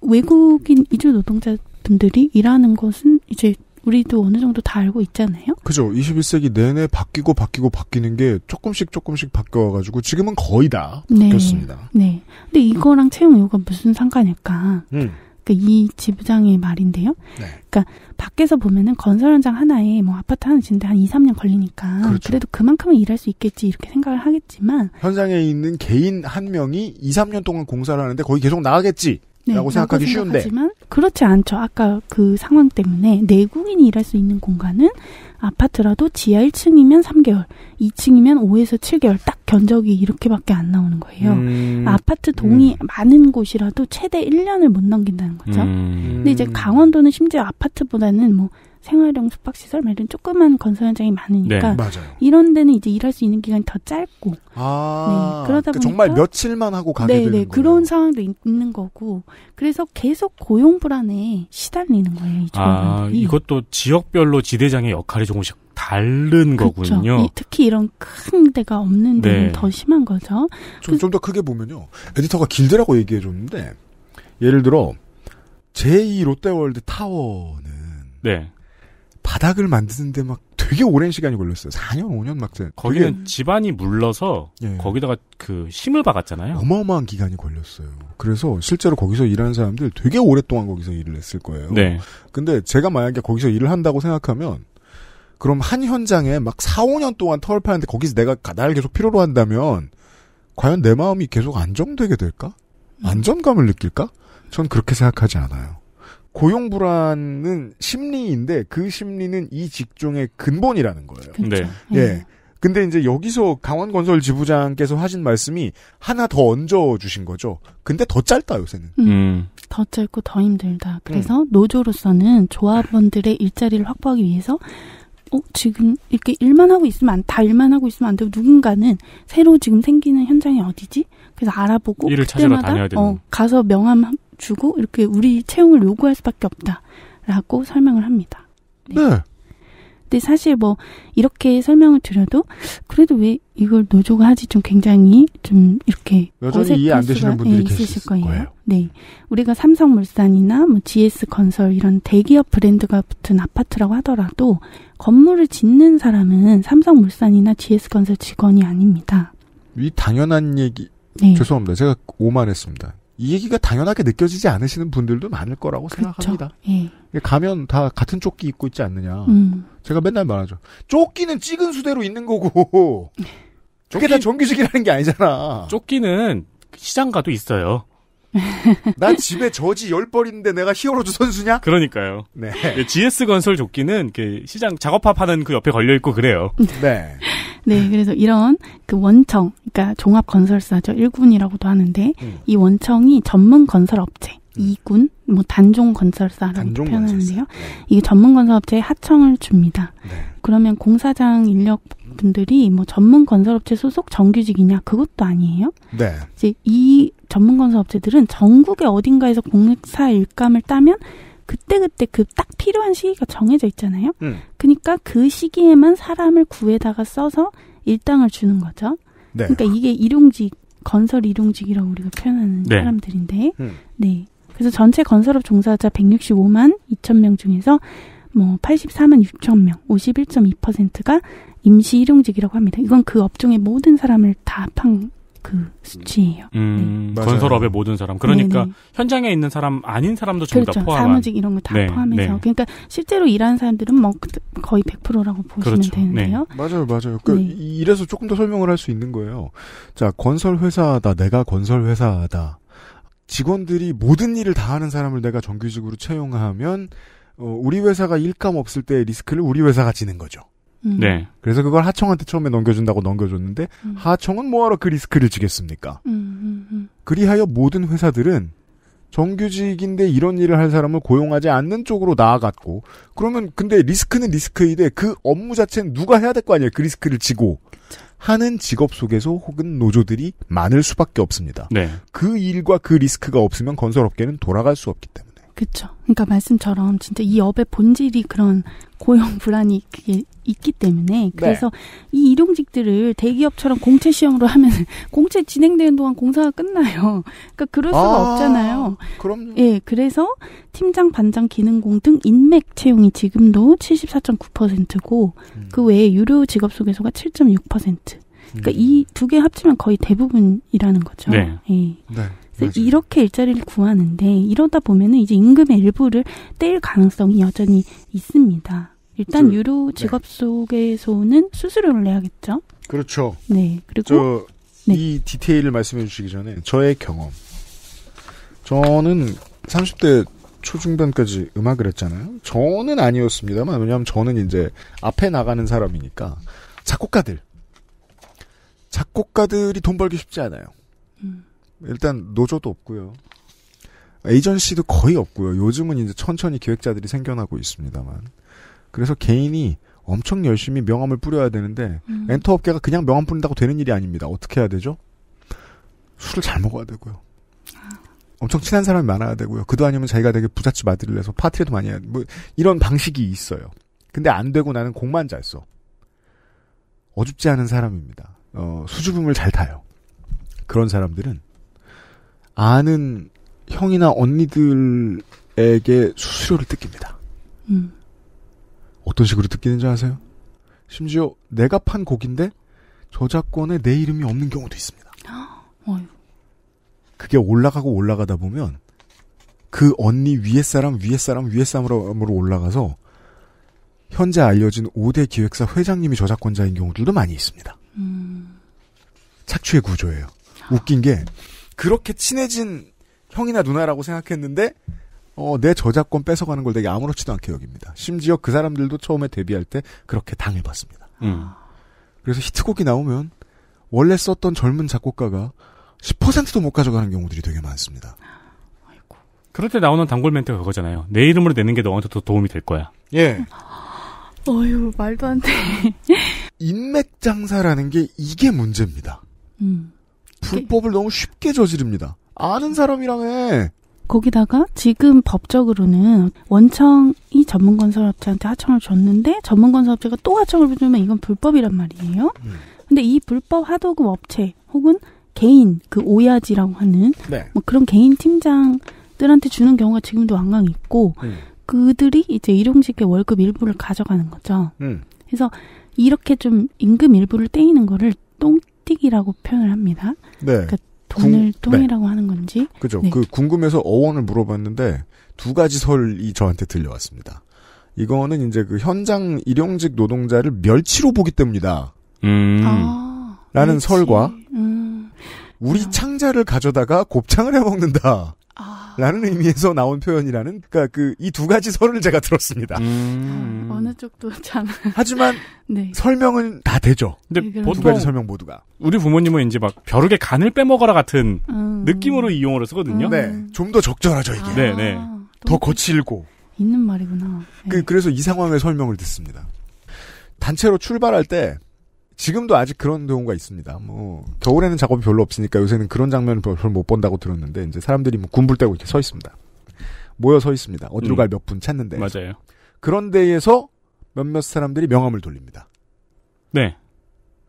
외국인 이주 노동자 분들이 일하는 것은 이제 우리도 어느 정도 다 알고 있잖아요. 그죠. 21세기 내내 바뀌고 바뀌고 바뀌는 게 조금씩 조금씩 바뀌어가지고 지금은 거의 다 네. 바뀌었습니다. 네. 근데 이거랑 채용 이 요가 무슨 상관일까? 음. 그까이 그러니까 지부장의 말인데요. 네. 그러니까 밖에서 보면은 건설 현장 하나에 뭐 아파트 하나 짓는데 한 2, 3년 걸리니까 그렇죠. 그래도 그만큼은 일할 수 있겠지 이렇게 생각을 하겠지만 현장에 있는 개인 한 명이 2, 3년 동안 공사를 하는데 거의 계속 나가겠지. 네, 라고 생각하기 쉬운데. 하지만 그렇지 않죠. 아까 그 상황 때문에 내국인이 일할 수 있는 공간은 아파트라도 지하 1층이면 3개월, 2층이면 5에서 7개월 딱 견적이 이렇게밖에 안 나오는 거예요. 음. 아파트 음. 동이 음. 많은 곳이라도 최대 1년을 못 넘긴다는 거죠. 음. 근데 이제 강원도는 심지어 아파트보다는 뭐 생활용 숙박시설 말든 뭐 조그만 건설 현장이 많으니까 네, 이런 데는 이제 일할 수 있는 기간이 더 짧고 아, 네, 그러다 그러니까 보니 정말 며칠만 하고 가게 네네, 되는 그런 상황도 있는 거고 그래서 계속 고용 불안에 시달리는 거예요. 이 아, 이것도 지역별로 지대장의 역할이 조금씩 다른 그쵸. 거군요. 이, 특히 이런 큰 데가 없는 데는 네. 더 심한 거죠. 좀 더 크게 보면요. 에디터가 길드라고 얘기해 줬는데 예를 들어 제2 롯데월드 타워는 네. 바닥을 만드는데 막 되게 오랜 시간이 걸렸어요. 4년, 5년 막. 거기는 되게... 집안이 물러서 예. 거기다가 그 심을 박았잖아요. 어마어마한 기간이 걸렸어요. 그래서 실제로 거기서 일하는 사람들 되게 오랫동안 거기서 일을 했을 거예요. 네. 근데 제가 만약에 거기서 일을 한다고 생각하면 그럼 한 현장에 막 4, 5년 동안 털 파는데 거기서 내가 나를 계속 필요로 한다면 과연 내 마음이 계속 안정되게 될까? 안정감을 느낄까? 전 그렇게 생각하지 않아요. 고용 불안은 심리인데 그 심리는 이 직종의 근본이라는 거예요. 그렇죠. 그렇죠. 네. 예. 근데 이제 여기서 강원건설 지부장께서 하신 말씀이 하나 더 얹어 주신 거죠. 근데 더 짧다 요새는. 음, 음. 더 짧고 더 힘들다. 음. 그래서 음. 노조로서는 조합원들의 일자리를 확보하기 위해서 어, 지금 이렇게 일만 하고 있으면 안, 다 일만 하고 있으면 안 되고 누군가는 새로 지금 생기는 현장이 어디지? 그래서 알아보고 일을 찾으러 다녀야 되는. 어, 가서 명함 주고 이렇게 우리 채용을 요구할 수밖에 없다라고 설명을 합니다. 네. 네. 근데 사실 뭐 이렇게 설명을 드려도 그래도 왜 이걸 노조가 하지 좀 굉장히 좀 이렇게 여전히 이해 안 되시는 분들이 네, 있으실 거예요. 거예요. 네, 우리가 삼성물산이나 뭐 GS 건설 이런 대기업 브랜드가 붙은 아파트라고 하더라도 건물을 짓는 사람은 삼성물산이나 GS 건설 직원이 아닙니다. 이 당연한 얘기. 네. 죄송합니다. 제가 오만했습니다. 이 얘기가 당연하게 느껴지지 않으시는 분들도 많을 거라고 그렇죠. 생각합니다. 예. 가면 다 같은 조끼 입고 있지 않느냐. 음. 제가 맨날 말하죠. 조끼는 찍은 수대로 있는 거고. <laughs> 그게 끼다 정규직이라는 게 아니잖아. 조끼는 시장 가도 있어요. 난 <laughs> 집에 저지 열벌인데 내가 히어로즈 선수냐? 그러니까요. 네. GS 예, 건설 조끼는 그 시장 작업합하는 그 옆에 걸려 있고 그래요. 네. <laughs> 네, 그래서 이런 그 원청, 그러니까 종합 건설사죠 1군이라고도 하는데 음. 이 원청이 전문 건설 업체. 이군 뭐 단종 건설사라고 단종 표현하는데요. 건설사. 네. 이게 전문 건설업체에 하청을 줍니다. 네. 그러면 공사장 인력 분들이 뭐 전문 건설업체 소속 정규직이냐 그것도 아니에요. 네. 이제 이 전문 건설업체들은 전국의 어딘가에서 공사 일감을 따면 그때그때 그 딱 필요한 시기가 정해져 있잖아요. 음. 그러니까 그 시기에만 사람을 구해다가 써서 일당을 주는 거죠. 네. 그러니까 이게 일용직 건설 일용직이라고 우리가 표현하는 네. 사람들인데, 음. 네. 그래서 전체 건설업 종사자 165만 2천 명 중에서 뭐 84만 6천 명, 51.2%가 임시 일용직이라고 합니다. 이건 그 업종의 모든 사람을 다 합한 그 수치예요. 음, 네. 건설업의 모든 사람. 그러니까 네네. 네. 현장에 있는 사람 아닌 사람도 전부 그렇죠. 다 포함한. 사무직 이런 거다 네, 포함해서. 네. 그러니까 실제로 일하는 사람들은 뭐 그 거의 100%라고 보시면 그렇죠. 네. 되는데요. 맞아요, 맞아요. 그러니까 이래서 조금 더 설명을 할 수 있는 거예요. 자, 건설 회사다, 내가 건설 회사다. 직원들이 모든 일을 다 하는 사람을 내가 정규직으로 채용하면 어, 우리 회사가 일감 없을 때 리스크를 우리 회사가 지는 거죠. 음. 네. 그래서 그걸 하청한테 처음에 넘겨준다고 넘겨줬는데 음. 하청은 뭐하러 그 리스크를 지겠습니까? 음, 음, 음. 그리하여 모든 회사들은 정규직인데 이런 일을 할 사람을 고용하지 않는 쪽으로 나아갔고 그러면 근데 리스크는 리스크이데그 업무 자체는 누가 해야 될 거 아니에요? 그 리스크를 지고 하는 직업 속에서 혹은 노조들이 많을 수밖에 없습니다. 네. 그 일과 그 리스크가 없으면 건설업계는 돌아갈 수 없기 때문에. 그렇죠. 그러니까 말씀처럼 진짜 이 업의 본질이 그런 고용 불안이 그게 있기 때문에 네. 그래서 네. 이 일용직들을 대기업처럼 공채 시험으로 하면 <laughs> 공채 진행되는 동안 공사가 끝나요. 그러니까 그럴 수가 아, 없잖아요. 그럼 예, 그래서 팀장, 반장, 기능공 등 인맥 채용이 지금도 74.9%고 음. 그 외에 유료 직업 소개소가 7.6%. 그러니까 음. 이두 개 합치면 거의 대부분이라는 거죠. 네. 예. 네. 맞아요. 이렇게 일자리를 구하는데 이러다 보면은 이제 임금의 일부를 뗄 가능성이 여전히 있습니다. 일단 저, 유료 네. 직업 네. 속에서는 수수료를 내야겠죠. 그렇죠. 네. 그리고 네. 이 디테일을 말씀해 주시기 전에 저의 경험. 저는 30대 초중반까지 음악을 했잖아요. 저는 아니었습니다만 왜냐하면 저는 이제 앞에 나가는 사람이니까 작곡가들 작곡가들이 돈 벌기 쉽지 않아요. 음. 일단 노조도 없고요. 에이전시도 거의 없고요. 요즘은 이제 천천히 기획자들이 생겨나고 있습니다만. 그래서 개인이 엄청 열심히 명함을 뿌려야 되는데 음. 엔터 업계가 그냥 명함 뿌린다고 되는 일이 아닙니다. 어떻게 해야 되죠? 술을 잘 먹어야 되고요. 엄청 친한 사람이 많아야 되고요. 그도 아니면 자기가 되게 부잣집 아들을 해서 파티라도 많이 해야 돼. 뭐 이런 방식이 있어요. 근데 안 되고 나는 공만 잘 써. 어줍지 않은 사람입니다. 어, 수줍음을 잘 타요. 그런 사람들은 아는 형이나 언니들에게 수수료를 뜯깁니다. 음. 어떤 식으로 뜯기는지 아세요? 심지어 내가 판 곡인데 저작권에 내 이름이 없는 경우도 있습니다. <gasps> 그게 올라가고 올라가다 보면 그 언니 위에 사람 위에 사람 위에 사람으로 올라가서 현재 알려진 5대 기획사 회장님이 저작권자인 경우들도 많이 있습니다. 음. 착취의 구조예요. 웃긴 게 그렇게 친해진 형이나 누나라고 생각했는데 어, 내 저작권 뺏어가는 걸 되게 아무렇지도 않게 여깁니다. 심지어 그 사람들도 처음에 데뷔할 때 그렇게 당해봤습니다. 음. 아. 그래서 히트곡이 나오면 원래 썼던 젊은 작곡가가 10%도 못 가져가는 경우들이 되게 많습니다. 아이고. 그럴 때 나오는 단골 멘트가 그거잖아요. 내 이름으로 내는 게 너한테 더 도움이 될 거야. 예. 어휴, 말도 안 돼. <laughs> 인맥 장사라는 게 이게 문제입니다. 음. 그 불법을 너무 쉽게 저지릅니다. 아는 사람이랑해. 거기다가 지금 법적으로는 원청이 전문 건설업체한테 하청을 줬는데 전문 건설업체가 또 하청을 주면 이건 불법이란 말이에요. 음. 근데 이 불법 하도급 업체 혹은 개인 그 오야지라고 하는 네. 뭐 그런 개인 팀장들한테 주는 경우가 지금도 왕왕 있고 음. 그들이 이제 일용직의 월급 일부를 가져가는 거죠. 음. 그래서 이렇게 좀 임금 일부를 떼이는 거를 똥 띠이라고 표현을 합니다. 네. 그러니까 돈을 궁, 통이라고 네. 하는 건지. 그죠. 네. 그 궁금해서 어원을 물어봤는데 두 가지 설이 저한테 들려왔습니다. 이거는 이제 그 현장 일용직 노동자를 멸치로 보기 때문이다. 음. 아, 라는 멸치. 설과 음. 우리 아. 창자를 가져다가 곱창을 해 먹는다. 라는 의미에서 나온 표현이라는 그러니까 그 이 두 가지 설을 제가 들었습니다. 음... 아, 어느 쪽도 참 하지만 <laughs> 네. 설명은 다 되죠. 근데 네, 보통 그렇죠. 두 가지 설명 모두가 우리 부모님은 이제 막 벼룩의 간을 빼먹어라 같은 음... 느낌으로 이용을를 쓰거든요. 네. 음... 네, 좀 더 적절하죠 이게. 아, 네, 네. 아, 더 거칠고 있는 말이구나. 그, 네. 그, 그래서 이 상황의 설명을 듣습니다. 단체로 출발할 때 지금도 아직 그런 경우가 있습니다. 뭐 겨울에는 작업이 별로 없으니까 요새는 그런 장면을 별로 못 본다고 들었는데 이제 사람들이 뭐군불떼고 이렇게 서 있습니다. 모여 서 있습니다. 어디로 음. 갈몇 분 찾는데. 맞아요. 그런 데에서 몇몇 사람들이 명함을 돌립니다. 네.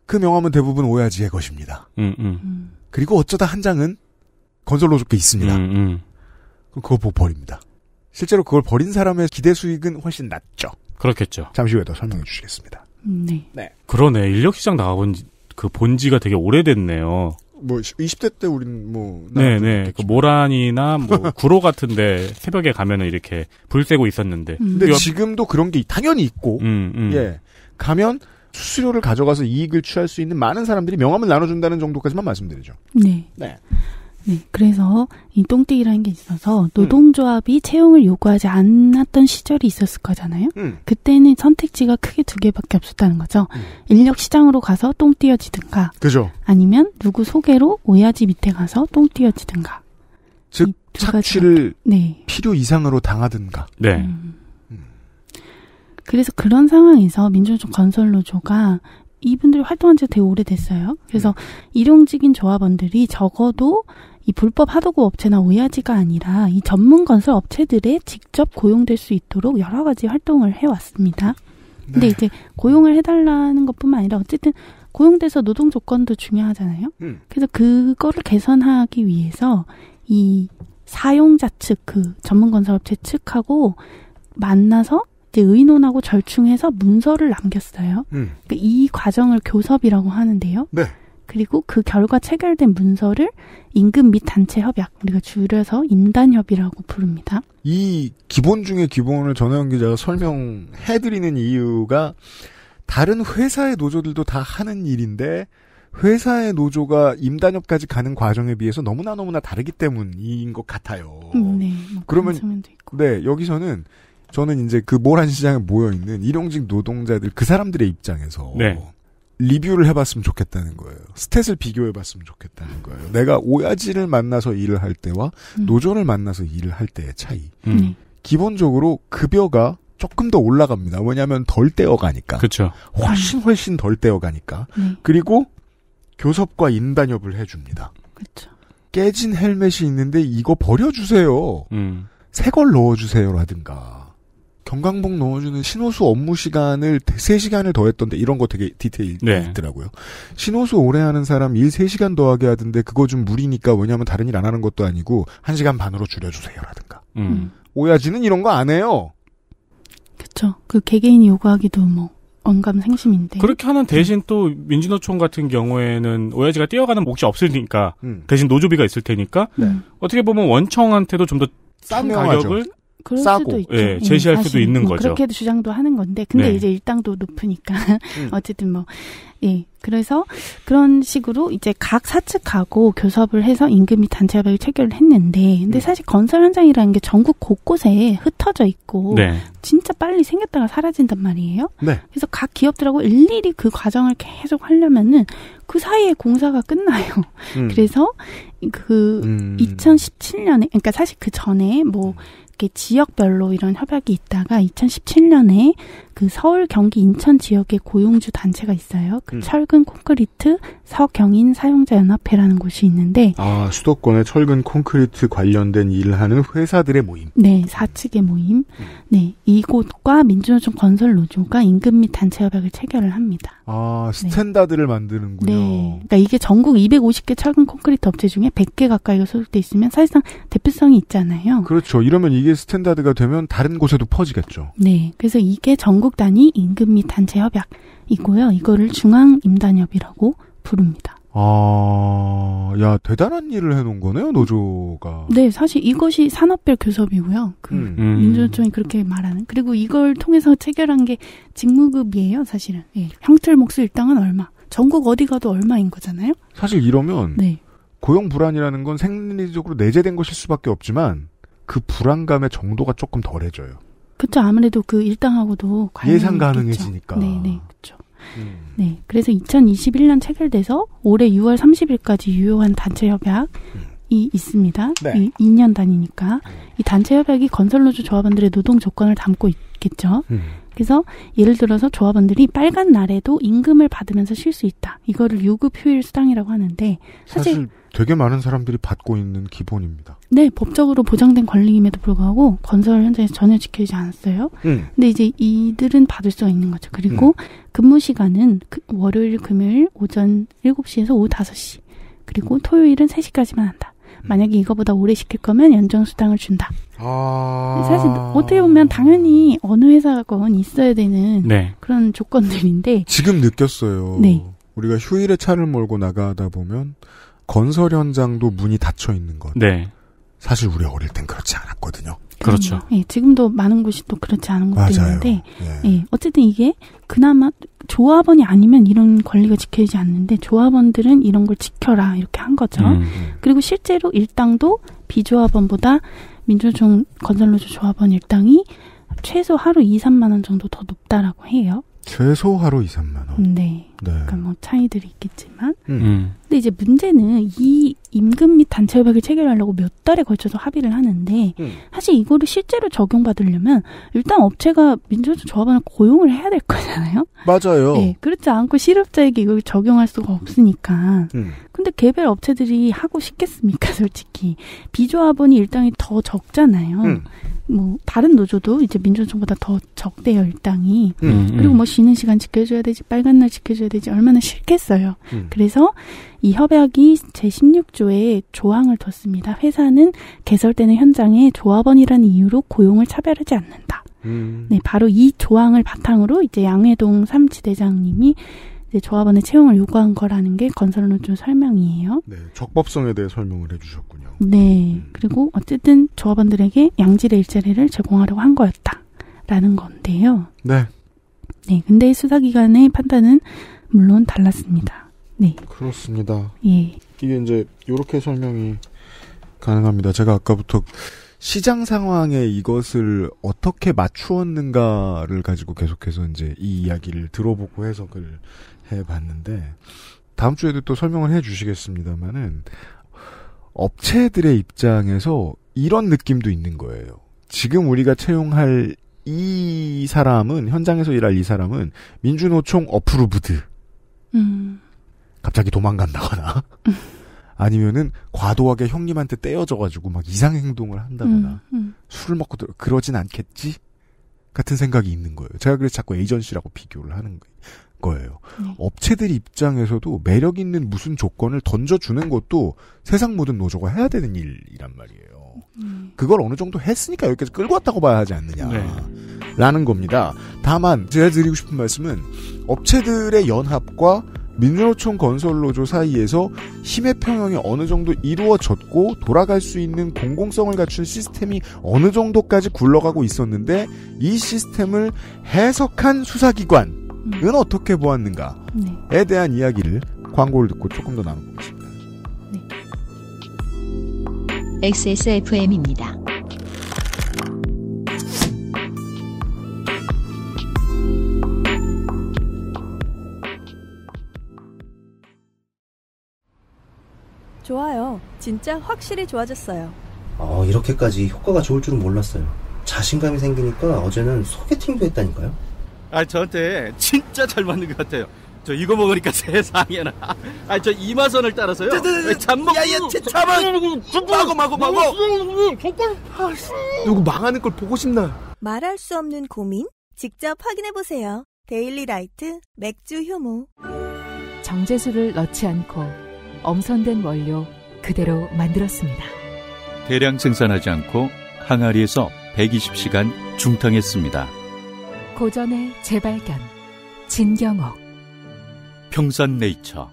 그 명함은 대부분 오야지의 것입니다. 음, 음, 음. 그리고 어쩌다 한 장은 건설 로조께 있습니다. 음, 음. 그럼 그거 보고 버립니다. 실제로 그걸 버린 사람의 기대 수익은 훨씬 낮죠. 그렇겠죠. 잠시 후에 더 설명해 주시겠습니다. 네. 네. 그러네. 인력 시장 나가본 그 본지가 되게 오래됐네요. 뭐 20대 때 우린 뭐 네네 네. 그 모란이나 뭐 <laughs> 구로 같은데 새벽에 가면은 이렇게 불 쐬고 있었는데 음. 근데 옆... 지금도 그런 게 당연히 있고 음, 음. 예 가면 수수료를 가져가서 이익을 취할 수 있는 많은 사람들이 명함을 나눠준다는 정도까지만 말씀드리죠. 네. 네. 네, 그래서 이 똥띠라는 기게 있어서 노동조합이 음. 채용을 요구하지 않았던 시절이 있었을 거잖아요. 음. 그때는 선택지가 크게 두 개밖에 없었다는 거죠. 음. 인력 시장으로 가서 똥띠어지든가, 그죠? 아니면 누구 소개로 오야지 밑에 가서 똥띠어지든가. 즉 착취를 네. 필요 이상으로 당하든가. 네. 음. 음. 그래서 그런 상황에서 민주노총 건설노조가 이분들이 활동한 지가 되게 오래됐어요. 그래서 음. 일용직인 조합원들이 적어도 이 불법 하도급 업체나 오야지가 아니라 이 전문 건설 업체들에 직접 고용될 수 있도록 여러 가지 활동을 해왔습니다. 근데 네. 이제 고용을 해달라는 것뿐만 아니라 어쨌든 고용돼서 노동 조건도 중요하잖아요. 음. 그래서 그거를 개선하기 위해서 이 사용자 측, 그 전문 건설업체 측하고 만나서 이제 의논하고 절충해서 문서를 남겼어요. 음. 그이 그러니까 과정을 교섭이라고 하는데요. 네. 그리고 그 결과 체결된 문서를 임금 및 단체 협약, 우리가 줄여서 임단협이라고 부릅니다. 이 기본 중에 기본을 전혜영 기자가 설명해드리는 이유가 다른 회사의 노조들도 다 하는 일인데 회사의 노조가 임단협까지 가는 과정에 비해서 너무나 너무나 다르기 때문인 것 같아요. 음, 네. 뭐 그러면 네 여기서는 저는 이제 그 모란 시장에 모여 있는 일용직 노동자들 그 사람들의 입장에서 네. 리뷰를 해봤으면 좋겠다는 거예요. 스탯을 비교해봤으면 좋겠다는 거예요. 내가 오야지를 만나서 일을 할 때와 음. 노조를 만나서 일을 할 때의 차이. 음. 네. 기본적으로 급여가 조금 더 올라갑니다. 왜냐하면 덜 떼어가니까. 그렇죠. 훨씬 훨씬 덜 떼어가니까. 음. 그리고 교섭과 인단협을 해줍니다. 그렇죠. 깨진 헬멧이 있는데 이거 버려주세요. 음. 새걸 넣어주세요라든가. 경강봉 넣어주는 신호수 업무 시간을 3시간을 더했던데 이런 거 되게 디테일 네. 있더라고요. 신호수 오래 하는 사람 일 3시간 더하게 하던데 그거 좀 무리니까 왜냐면 다른 일 안 하는 것도 아니고 1시간 반으로 줄여주세요라든가. 음. 음. 오야지는 이런 거 안 해요. 그쵸그 개개인이 요구하기도 뭐 언감 생심인데. 그렇게 하는 음. 대신 또 민주노총 같은 경우에는 오야지가 뛰어가는 몫이 없으니까 음. 대신 노조비가 있을 테니까 네. 어떻게 보면 원청한테도 좀 더 싼 가격을 싸고 예, 예, 제시할 네, 수도 있는 뭐 거죠. 그렇게도 주장도 하는 건데 근데 네. 이제 일당도 높으니까 음. <laughs> 어쨌든 뭐 예. 그래서 그런 식으로 이제 각 사측하고 교섭을 해서 임금 이 단체협약을 체결을 했는데 근데 네. 사실 건설 현장이라는 게 전국 곳곳에 흩어져 있고 네. 진짜 빨리 생겼다가 사라진단 말이에요. 네. 그래서 각 기업들하고 일일이 그 과정을 계속 하려면은 그 사이에 공사가 끝나요. 음. 그래서 그 음. 2017년에 그러니까 사실 그 전에 뭐 음. 이렇게 지역별로 이런 협약이 있다가 2017년에 그 서울, 경기, 인천 지역의 고용주 단체가 있어요. 그 음. 철근 콘크리트 서경인 사용자 연합회라는 곳이 있는데 아 수도권의 철근 콘크리트 관련된 일을 하는 회사들의 모임. 네, 사측의 모임. 음. 네, 이곳과 민주노총 건설 노조가 임금 및 단체 협약을 체결을 합니다. 아 네. 스탠다드를 네. 만드는군요. 네, 그러니까 이게 전국 250개 철근 콘크리트 업체 중에 100개 가까이가 소속돼 있으면 사실상 대표성이 있잖아요. 그렇죠. 이러면 이게 스탠다드가 되면 다른 곳에도 퍼지겠죠. 네, 그래서 이게 전 전국 단위 임금 및 단체 협약이고요. 이거를 중앙 임단협이라고 부릅니다. 아, 야, 대단한 일을 해놓은 거네요, 노조가. 네, 사실 이것이 산업별 교섭이고요. 그, 음, 음. 민주노총이 그렇게 말하는. 그리고 이걸 통해서 체결한 게 직무급이에요, 사실은. 예. 형틀 목수 일당은 얼마. 전국 어디 가도 얼마인 거잖아요? 사실 이러면. 네. 고용 불안이라는 건 생리적으로 내재된 것일 수밖에 없지만, 그 불안감의 정도가 조금 덜해져요. 그렇죠. 아무래도 그 일당하고도 예상 가능해지니까. 네, 네, 그렇죠. 음. 네, 그래서 2021년 체결돼서 올해 6월 30일까지 유효한 단체 협약. 이 음. 있습니다. 네. 이 2년 단위니까 음. 이 단체 협약이 건설노조 조합원들의 노동 조건을 담고 있겠죠. 음. 그래서 예를 들어서 조합원들이 빨간 날에도 임금을 받으면서 쉴 수 있다. 이거를 유급 휴일 수당이라고 하는데 사실, 사실 되게 많은 사람들이 받고 있는 기본입니다. 네, 법적으로 보장된 권리임에도 불구하고 건설 현장에서 전혀 지켜지지 않았어요. 음. 근데 이제 이들은 받을 수가 있는 거죠. 그리고 음. 근무 시간은 그 월요일, 금요일 오전 7시에서 오후 5시. 그리고 토요일은 3시까지만 한다. 만약에 이거보다 오래 시킬 거면 연장 수당을 준다. 아... 사실 어떻게 보면 당연히 어느 회사건 있어야 되는 네. 그런 조건들인데 지금 느꼈어요. 네. 우리가 휴일에 차를 몰고 나가다 보면 건설 현장도 문이 닫혀 있는 것. 네. 사실 우리 어릴 땐 그렇지 않았거든요. 그렇죠. 음, 예, 지금도 많은 곳이 또 그렇지 않은 곳도 맞아요. 있는데, 예. 예. 어쨌든 이게 그나마 조합원이 아니면 이런 권리가 지켜지지 않는데 조합원들은 이런 걸 지켜라 이렇게 한 거죠. 음. 그리고 실제로 일당도 비조합원보다 민주노총 건설노조 조합원 일당이 최소 하루 2, 3만 원 정도 더 높다라고 해요. 최소 하루 2, 3만 원. 네. 네. 그러니까 뭐 차이들이 있겠지만. 음. 음. 근데 이제 문제는 이 임금 및 단체 협약을 체결하려고 몇 달에 걸쳐서 합의를 하는데 음. 사실 이거를 실제로 적용받으려면 일단 업체가 민주노총 조합원을 고용을 해야 될 거잖아요. 맞아요. 네. 그렇지 않고 실업자에게 이걸 적용할 수가 없으니까. 음. 근데 개별 업체들이 하고 싶겠습니까, 솔직히. 비조합원이 일당이 더 적잖아요. 음. 뭐 다른 노조도 이제 민주노총보다 더 적대요 일당이 음, 음, 그리고 뭐 쉬는 시간 지켜줘야 되지 빨간 날 지켜줘야 되지 얼마나 싫겠어요 음. 그래서 이 협약이 제 16조에 조항을 뒀습니다 회사는 개설되는 현장에 조합원이라는 이유로 고용을 차별하지 않는다 음. 네 바로 이 조항을 바탕으로 이제 양회동 삼치대장님이 네, 조합원의 채용을 요구한 거라는 게건설론조 설명이에요. 네, 적법성에 대해 설명을 해주셨군요. 네, 음. 그리고 어쨌든 조합원들에게 양질의 일자리를 제공하려고 한 거였다라는 건데요. 네. 네, 근데 수사기관의 판단은 물론 달랐습니다. 네. 그렇습니다. 예. 이게 이제 이렇게 설명이 가능합니다. 제가 아까부터 시장 상황에 이것을 어떻게 맞추었는가를 가지고 계속해서 이제 이 이야기를 들어보고 해석을 해봤는데 다음 주에도 또 설명을 해주시겠습니다만은 업체들의 입장에서 이런 느낌도 있는 거예요. 지금 우리가 채용할 이 사람은 현장에서 일할 이 사람은 민주노총 어프로브드. 음. 갑자기 도망간다거나 <laughs> 아니면은 과도하게 형님한테 떼어져가지고 막 이상 행동을 한다거나 음, 음, 술을 먹고 들어 그러진 않겠지 같은 생각이 있는 거예요. 제가 그래서 자꾸 에이전시라고 비교를 하는 거예요. 거예요. 네. 업체들 입장에서도 매력 있는 무슨 조건을 던져주는 것도 세상 모든 노조가 해야 되는 일이란 말이에요. 음. 그걸 어느 정도 했으니까 여기까지 끌고 왔다고 봐야 하지 않느냐라는 네. 겁니다. 다만 제가 드리고 싶은 말씀은 업체들의 연합과 민주노총 건설노조 사이에서 힘의 평형이 어느 정도 이루어졌고 돌아갈 수 있는 공공성을 갖춘 시스템이 어느 정도까지 굴러가고 있었는데 이 시스템을 해석한 수사기관 음. 어떻게 보았는가에 네. 대한 이야기를 광고를 듣고 조금 더 나눠보겠습니다. 네. XSFM입니다. 좋아요. 진짜 확실히 좋아졌어요. 어, 이렇게까지 효과가 좋을 줄은 몰랐어요. 자신감이 생기니까 어제는 소개팅도 했다니까요. 아 저한테 진짜 잘 맞는 것 같아요. 저 이거 먹으니까 세상에나. 아 저 이마선을 따라서요. 잠먹. 야야 잠은. 마고 마고 마고. 누구 망하는 걸 보고 싶나? 말할 수 없는 고민 직접 확인해 보세요. 데일리 라이트 맥주 효모. 정제수를 넣지 않고 엄선된 원료 그대로 만들었습니다. 대량 생산하지 않고 항아리에서 120시간 중탕했습니다. 고전의 재발견 진경옥 평산네이처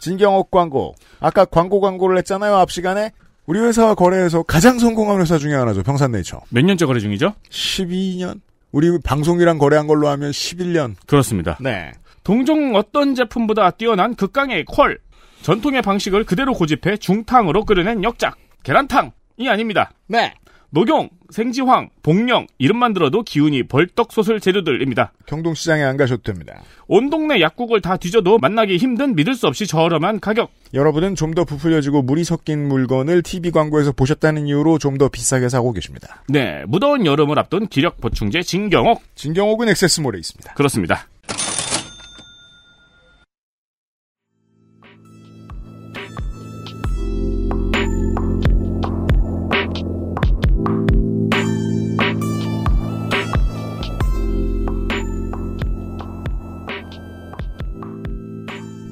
진경옥 광고 아까 광고 광고를 했잖아요 앞 시간에 우리 회사와 거래해서 가장 성공한 회사 중에 하나죠 평산네이처 몇 년째 거래 중이죠? 12년 우리 방송이랑 거래한 걸로 하면 11년 그렇습니다 네 동종 어떤 제품보다 뛰어난 극강의 콜 전통의 방식을 그대로 고집해 중탕으로 끓여낸 역작 계란탕이 아닙니다 네 녹용, 생지황, 복령 이름만 들어도 기운이 벌떡 솟을 재료들입니다. 경동시장에 안 가셔도 됩니다. 온 동네 약국을 다 뒤져도 만나기 힘든 믿을 수 없이 저렴한 가격. 여러분은 좀 더 부풀려지고 물이 섞인 물건을 TV 광고에서 보셨다는 이유로 좀 더 비싸게 사고 계십니다. 네, 무더운 여름을 앞둔 기력 보충제 진경옥. 진경옥은 액세스몰에 있습니다. 그렇습니다.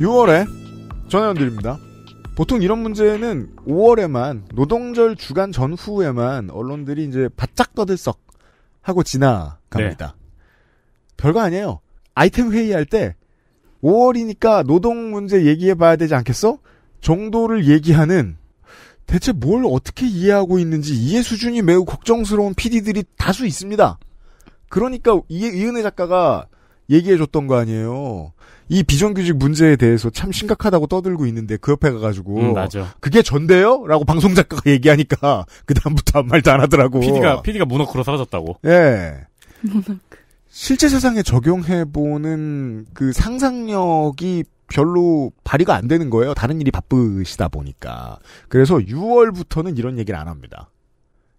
6월에 전화연드립니다. 보통 이런 문제는 5월에만 노동절 주간 전후에만 언론들이 이제 바짝 떠들썩 하고 지나갑니다. 네. 별거 아니에요. 아이템 회의할 때 5월이니까 노동 문제 얘기해 봐야 되지 않겠어? 정도를 얘기하는 대체 뭘 어떻게 이해하고 있는지 이해 수준이 매우 걱정스러운 PD들이 다수 있습니다. 그러니까 이은혜 작가가 얘기해 줬던 거 아니에요. 이 비정규직 문제에 대해서 참 심각하다고 떠들고 있는데 그 옆에 가가지고 음, 맞아. 그게 전데요? 라고 방송 작가가 얘기하니까 <laughs> 그 다음부터 아무 말도 안 하더라고. PD가 PD가 문어크로 사라졌다고. 예. <laughs> 실제 세상에 적용해 보는 그 상상력이 별로 발휘가 안 되는 거예요. 다른 일이 바쁘시다 보니까. 그래서 6월부터는 이런 얘기를 안 합니다.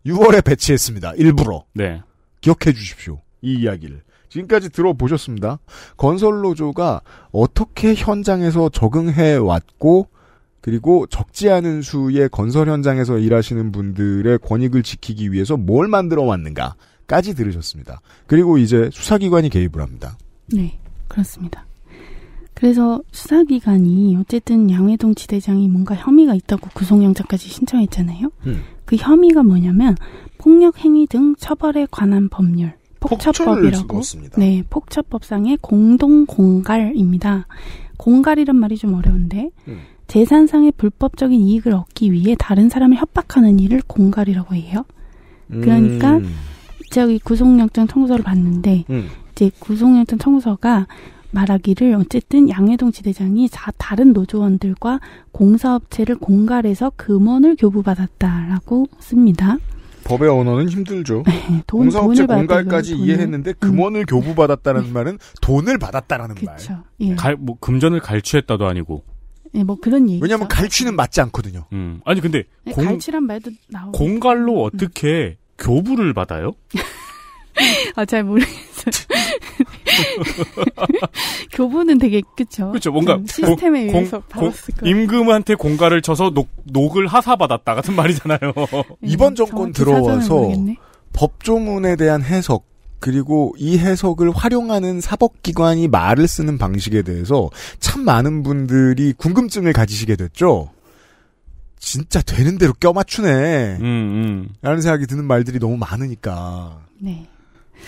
6월에 배치했습니다. 일부러. 네. 기억해 주십시오. 이 이야기를. 지금까지 들어보셨습니다. 건설노조가 어떻게 현장에서 적응해 왔고, 그리고 적지 않은 수의 건설 현장에서 일하시는 분들의 권익을 지키기 위해서 뭘 만들어 왔는가까지 들으셨습니다. 그리고 이제 수사기관이 개입을 합니다. 네, 그렇습니다. 그래서 수사기관이 어쨌든 양회동 지대장이 뭔가 혐의가 있다고 구속영장까지 신청했잖아요. 음. 그 혐의가 뭐냐면 폭력행위 등 처벌에 관한 법률, 폭처법이라고. 네, 폭처법상의 공동 공갈입니다. 공갈이란 말이 좀 어려운데 음. 재산상의 불법적인 이익을 얻기 위해 다른 사람을 협박하는 일을 공갈이라고 해요. 그러니까 음. 저기 구속영장 청구서를 봤는데 음. 이제 구속영장 청구서가 말하기를 어쨌든 양해동 지대장이 자, 다른 노조원들과 공사업체를 공갈해서 금원을 교부받았다라고 씁니다. 법의 언어는 힘들죠. <laughs> 네, 돈, 공사업체 공갈까지 이해했는데 금원을 음. 교부받았다는 말은 돈을 받았다라는 그쵸. 말. 예. 갈, 뭐 금전을 갈취했다도 아니고. 예, 뭐 그런 얘기. 왜냐하면 갈취는 맞지 않거든요. 음. 아니 근데 네, 공, 갈취란 말도 나오. 공갈로 어떻게 음. 교부를 받아요? <laughs> <laughs> 아, 잘 모르겠어요. <laughs> 교부는 되게, 그쵸? 그쵸, 뭔가. 시스템에 공, 의해서 받았을 거 임금한테 공가를 쳐서 녹, 녹을 하사받았다 같은 말이잖아요. 예, 이번 정권 들어와서 법조문에 대한 해석, 그리고 이 해석을 활용하는 사법기관이 말을 쓰는 방식에 대해서 참 많은 분들이 궁금증을 가지시게 됐죠. 진짜 되는 대로 껴맞추네. 음, 음. 라는 생각이 드는 말들이 너무 많으니까. 네.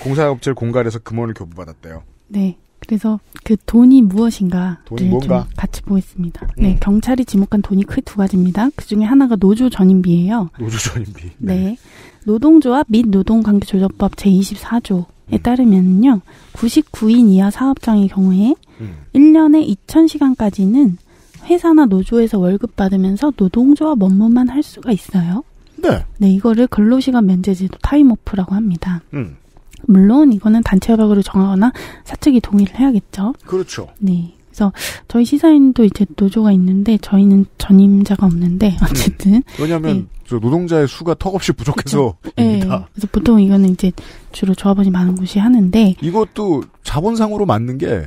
공사업체를 공갈해서 금원을 교부받았대요. 네. 그래서 그 돈이 무엇인가 돈이 좀 같이 보겠습니다. 음. 네, 경찰이 지목한 돈이 크두 가지입니다. 그 중에 하나가 노조 전임비예요. 노조 전임비. 네. 네. 노동조합 및 노동관계조정법 제24조에 음. 따르면요. 99인 이하 사업장의 경우에 음. 1년에 2000시간까지는 회사나 노조에서 월급 받으면서 노동조합 업무만 할 수가 있어요. 네. 네, 이거를 근로시간 면제제도 타임오프라고 합니다. 음. 물론 이거는 단체 협약으로 정하거나 사측이 동의를 해야겠죠. 그렇죠. 네. 그래서 저희 시사인도 이제 노조가 있는데 저희는 전임자가 없는데 음. 어쨌든 음. 왜냐하면 네. 저 노동자의 수가 턱없이 부족해서입니다. 네. 그래서 보통 이거는 이제 주로 조합원이 많은 곳이 하는데 이것도 자본상으로 맞는 게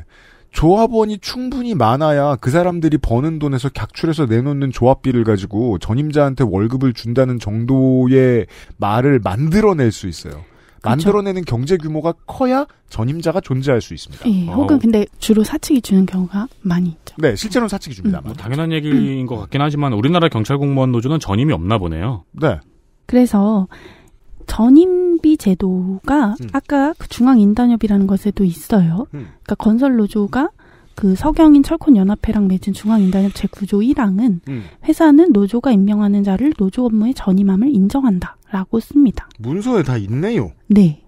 조합원이 충분히 많아야 그 사람들이 버는 돈에서 객출해서 내놓는 조합비를 가지고 전임자한테 월급을 준다는 정도의 말을 만들어낼 수 있어요. 그렇죠. 만들어내는 경제 규모가 커야 전임자가 존재할 수 있습니다. 예, 어. 혹은 근데 주로 사측이 주는 경우가 많이 있죠. 네, 실제로는 사측이 줍니다. 음. 뭐 당연한 얘기인 것 같긴 하지만 우리나라 경찰 공무원 노조는 전임이 없나 보네요. 네. 그래서 전임비 제도가 음. 아까 그 중앙인단협이라는 것에도 있어요. 음. 그러니까 건설 노조가 그 서경인 철권연합회랑 맺은 중앙인단협 제구조 1항은 음. 회사는 노조가 임명하는 자를 노조 업무의 전임함을 인정한다라고 씁니다. 문서에 다 있네요. 네.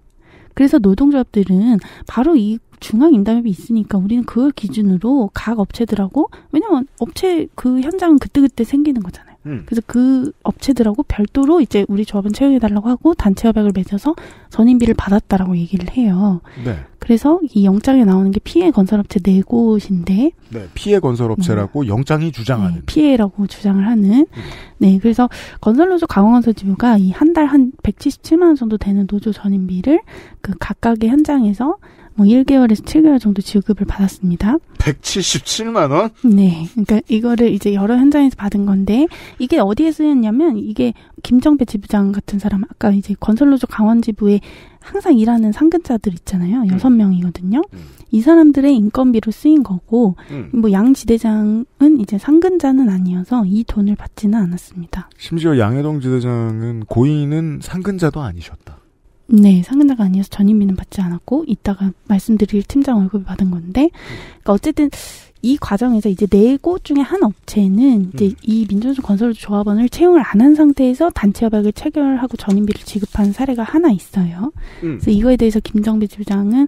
그래서 노동조합들은 바로 이 중앙인담협이 있으니까 우리는 그걸 기준으로 각 업체들하고 왜냐면 업체 그 현장은 그때그때 생기는 거잖아요. 음. 그래서 그 업체들하고 별도로 이제 우리 조합은 채용해달라고 하고 단체 협약을 맺어서 전임비를 받았다라고 얘기를 해요. 네. 그래서 이 영장에 나오는 게 피해 건설업체 네 곳인데. 네, 피해 건설업체라고 음. 영장이 주장하는. 네, 피해라고 주장을 하는. 음. 네, 그래서 건설노조 강원건설지부가 이 한 달 한 177만 원 정도 되는 노조 전임비를 그 각각의 현장에서 뭐 1개월에서 7개월 정도 지급을 받았습니다. 177만 원? 네. 그러니까 이거를 이제 여러 현장에서 받은 건데 이게 어디에 쓰였냐면 이게 김정배 지부장 같은 사람 아까 이제 건설로조 강원 지부에 항상 일하는 상근자들 있잖아요. 음. 여섯 음. 명이거든요. 음. 이 사람들의 인건비로 쓰인 거고 음. 뭐 양지대장은 이제 상근자는 아니어서 이 돈을 받지는 않았습니다. 심지어 양해동 지대장은 고인은 상근자도 아니셨다. 네, 상근자가 아니어서 전임비는 받지 않았고 이따가 말씀드릴 팀장 월급을 받은 건데, 그러니까 어쨌든 이 과정에서 이제 네 곳 중에 한 업체는 이제 음. 이 민주노총 건설 조합원을 채용을 안 한 상태에서 단체 협약을 체결하고 전임비를 지급한 사례가 하나 있어요. 음. 그래서 이거에 대해서 김정배 부장은아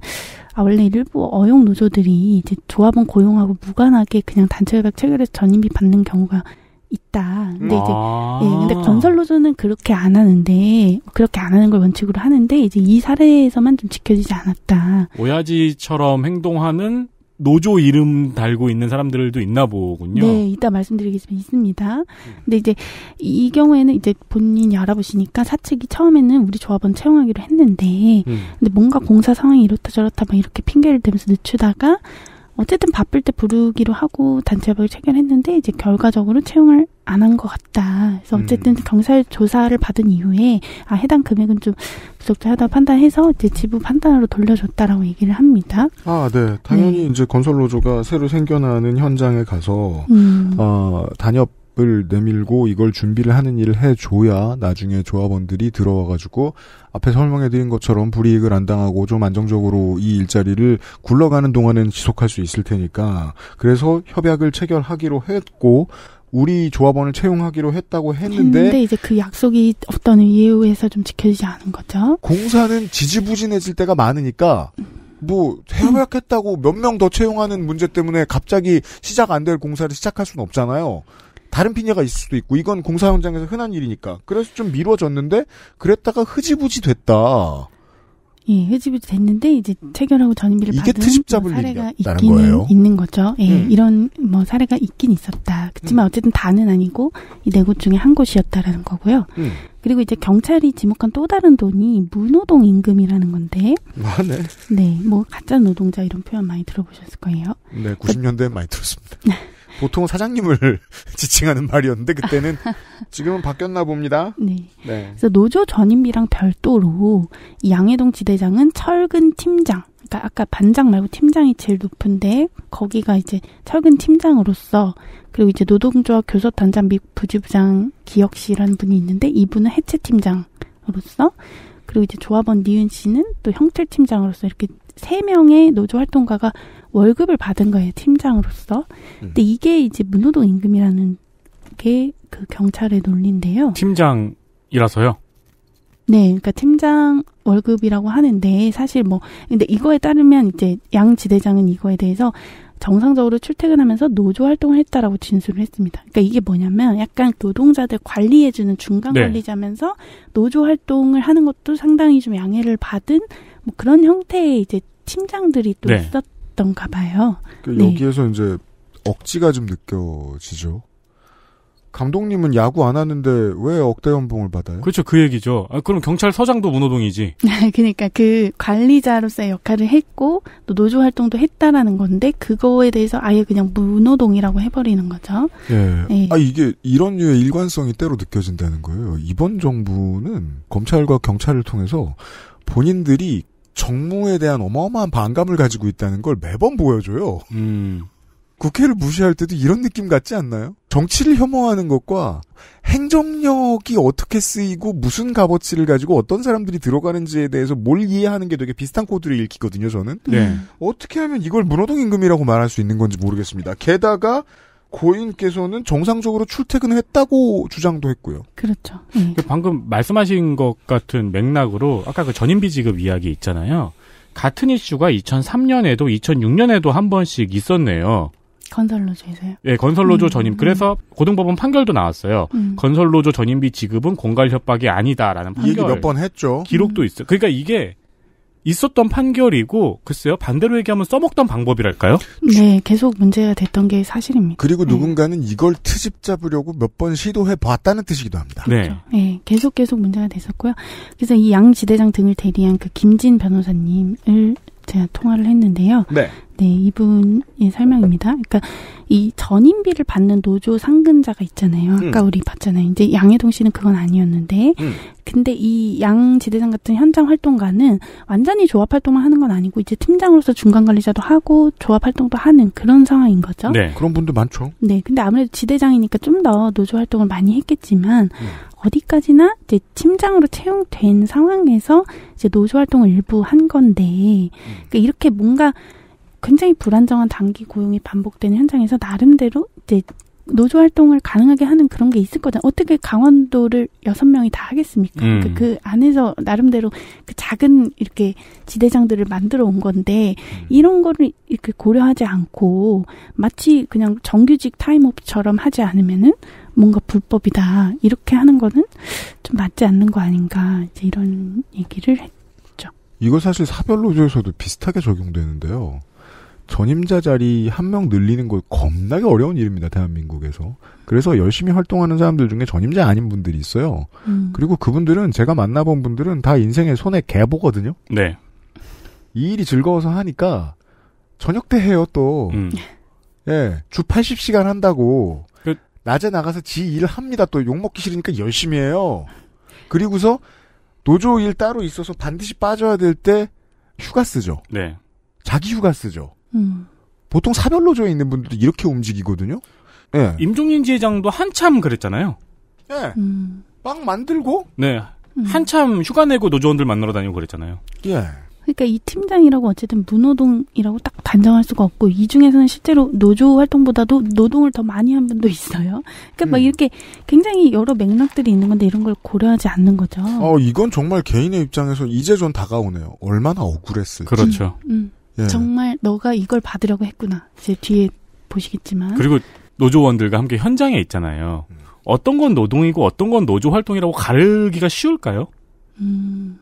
원래 일부 어용 노조들이 이제 조합원 고용하고 무관하게 그냥 단체 협약 체결해서 전임비 받는 경우가 있다. 근데 이제 아. 예, 근데 건설 로조는 그렇게 안 하는데 그렇게 안 하는 걸 원칙으로 하는데 이제 이 사례에서만 좀 지켜지지 않았다. 오야지처럼 행동하는 노조 이름 달고 있는 사람들도 있나 보군요. 네, 이따 말씀드리겠습니다 있습니다. 근데 이제 이 경우에는 이제 본인이 알아보시니까 사측이 처음에는 우리 조합원 채용하기로 했는데, 음. 근데 뭔가 공사 상황이 이렇다 저렇다 막 이렇게 핑계를 대면서 늦추다가 어쨌든 바쁠 때 부르기로 하고 단체협약을 체결했는데 이제 결과적으로 채용을 안 한 것 같다. 그래서 어쨌든 음. 경찰 조사를 받은 이후에 아 해당 금액은 좀 부적절하다 판단해서 이제 지부 판단으로 돌려줬다라고 얘기를 합니다. 아, 네. 당연히 네. 이제 건설 노조가 새로 생겨나는 현장에 가서 음. 어, 단협 을 내밀고 이걸 준비를 하는 일을 해줘야 나중에 조합원들이 들어와가지고 앞에 설명해드린 것처럼 불이익을 안 당하고 좀 안정적으로 이 일자리를 굴러가는 동안은 지속할 수 있을 테니까 그래서 협약을 체결하기로 했고 우리 조합원을 채용하기로 했다고 했는데, 했데 이제 그 약속이 어떤 이유에서 좀 지켜지지 않은 거죠. 공사는 지지부진해질 때가 많으니까 뭐 협약했다고 몇 명 더 채용하는 문제 때문에 갑자기 시작 안 될 공사를 시작할 수는 없잖아요. 다른 핀녀가 있을 수도 있고 이건 공사 현장에서 흔한 일이니까 그래서 좀 미뤄졌는데 그랬다가 흐지부지 됐다. 예, 흐지부지 됐는데 이제 체결하고 전임비를 이게 받은 사례가 있기는 거예요? 있는 거죠. 예, 음. 이런 뭐 사례가 있긴 있었다. 그렇지만 음. 어쨌든 다는 아니고 이 네 곳 중에 한 곳이었다라는 거고요. 음. 그리고 이제 경찰이 지목한 또 다른 돈이 무노동 임금이라는 건데. 아, 네. 네, 뭐 가짜 노동자 이런 표현 많이 들어보셨을 거예요. 네, 90년대에 많이 들었습니다. <laughs> 보통 사장님을 <laughs> 지칭하는 말이었는데 그때는 지금은 바뀌었나 봅니다. 네. 네. 그래서 노조 전임비랑 별도로 이 양해동 지대장은 철근 팀장, 그러니까 아까 반장 말고 팀장이 제일 높은데 거기가 이제 철근 팀장으로서 그리고 이제 노동조합 교섭단장 및 부지부장 기혁씨라는 분이 있는데 이분은 해체 팀장으로서 그리고 이제 조합원 니은 씨는 또 형틀 팀장으로서 이렇게 세명의 노조 활동가가 월급을 받은 거예요, 팀장으로서. 음. 근데 이게 이제 문호동 임금이라는 게 그 경찰의 논리인데요. 팀장이라서요? 네, 그러니까 팀장 월급이라고 하는데 사실 뭐 근데 이거에 따르면 이제 양 지대장은 이거에 대해서 정상적으로 출퇴근하면서 노조 활동을 했다라고 진술을 했습니다. 그러니까 이게 뭐냐면 약간 노동자들 관리해주는 중간 네. 관리자면서 네. 노조 활동을 하는 것도 상당히 좀 양해를 받은 뭐 그런 형태의 이제 팀장들이 또 네. 있었던가 봐요. 그러니까 네. 여기에서 이제 억지가 좀 느껴지죠. 감독님은 야구 안 하는데 왜 억대 연봉을 받아요? 그렇죠. 그 얘기죠. 아, 그럼 경찰서장도 문호동이지. <laughs> 그러니까 그 관리자로서의 역할을 했고 또 노조 활동도 했다라는 건데 그거에 대해서 아예 그냥 문호동이라고 해버리는 거죠. 예. 예. 아 이게 이런 류의 일관성이 때로 느껴진다는 거예요. 이번 정부는 검찰과 경찰을 통해서 본인들이 정무에 대한 어마어마한 반감을 가지고 있다는 걸 매번 보여줘요. 음. 국회를 무시할 때도 이런 느낌 같지 않나요? 정치를 혐오하는 것과 행정력이 어떻게 쓰이고 무슨 값어치를 가지고 어떤 사람들이 들어가는지에 대해서 뭘 이해하는 게 되게 비슷한 코드를 읽히거든요, 저는. 네. 어떻게 하면 이걸 문호동 임금이라고 말할 수 있는 건지 모르겠습니다. 게다가 고인께서는 정상적으로 출퇴근했다고 주장도 했고요. 그렇죠. 네. 방금 말씀하신 것 같은 맥락으로 아까 그 전임비 지급 이야기 있잖아요. 같은 이슈가 2003년에도 2006년에도 한 번씩 있었네요. 건설노조에서요? 예, 네, 건설노조 음, 음 전임. 음. 그래서 고등법원 판결도 나왔어요. 음. 건설노조 전임비 지급은 공갈 협박이 아니다라는 판결. 얘기 몇 번 했죠. 기록도 음. 있어요. 그러니까 이게 있었던 판결이고 글쎄요 반대로 얘기하면 써먹던 방법이랄까요? 네 계속 문제가 됐던 게 사실입니다. 그리고 네. 누군가는 이걸 트집 잡으려고 몇 번 시도해 봤다는 뜻이기도 합니다. 네. 그렇죠. 네 계속 계속 문제가 됐었고요. 그래서 이 양 지대장 등을 대리한 그 김진 변호사님을 제가 통화를 했는데요. 네. 네, 이분의 설명입니다. 그러니까 이 전임비를 받는 노조 상근자가 있잖아요. 아까 음. 우리 봤잖아요. 이제 양해동 씨는 그건 아니었는데, 음. 근데 이 양지대장 같은 현장 활동가는 완전히 조합 활동만 하는 건 아니고 이제 팀장으로서 중간 관리자도 하고 조합 활동도 하는 그런 상황인 거죠. 네, 그런 분들 많죠. 네, 근데 아무래도 지대장이니까 좀 더 노조 활동을 많이 했겠지만. 음. 어디까지나 이제 팀장으로 채용된 상황에서 이제 노조 활동을 일부 한 건데, 음. 그러니까 이렇게 뭔가 굉장히 불안정한 단기 고용이 반복되는 현장에서 나름대로 이제 노조 활동을 가능하게 하는 그런 게 있을 거잖아요. 어떻게 강원도를 여섯 명이 다 하겠습니까? 음. 그, 그, 안에서 나름대로 그 작은 이렇게 지대장들을 만들어 온 건데 음. 이런 거를 이렇게 고려하지 않고 마치 그냥 정규직 타임업처럼 하지 않으면은 뭔가 불법이다 이렇게 하는 거는 좀 맞지 않는 거 아닌가 이제 이런 얘기를 했죠. 이거 사실 사별 노조에서도 비슷하게 적용되는데요. 전임자 자리 한 명 늘리는 거 겁나게 어려운 일입니다. 대한민국에서. 그래서 열심히 활동하는 사람들 중에 전임자 아닌 분들이 있어요. 음. 그리고 그분들은 제가 만나본 분들은 다 인생의 손에 개보거든요. 네. 이 일이 즐거워서 하니까 저녁 때 해요 또. 음. 예, 주 80시간 한다고. 그... 낮에 나가서 지 일을 합니다. 또 욕먹기 싫으니까 열심히 해요. 그리고서 노조 일 따로 있어서 반드시 빠져야 될 때 휴가 쓰죠. 네. 자기 휴가 쓰죠. 음. 보통 사별로 져 있는 분들도 이렇게 움직이거든요. 예. 임종인 지회장도 한참 그랬잖아요. 예. 음. 빵 만들고? 네. 음. 한참 휴가 내고 노조원들 만나러 다니고 그랬잖아요. 예. 그러니까 이 팀장이라고 어쨌든 문호동이라고딱 단정할 수가 없고 이 중에서는 실제로 노조 활동보다도 노동을 더 많이 한 분도 있어요. 그러니까 음. 막 이렇게 굉장히 여러 맥락들이 있는 건데 이런 걸 고려하지 않는 거죠. 어 이건 정말 개인의 입장에서 이제 좀 다가오네요. 얼마나 억울했을지. 그렇죠. 음, 음. 예. 정말 너가 이걸 받으려고 했구나. 이제 뒤에 보시겠지만. 그리고 노조원들과 함께 현장에 있잖아요. 음. 어떤 건 노동이고 어떤 건 노조 활동이라고 가르기가 쉬울까요? 음.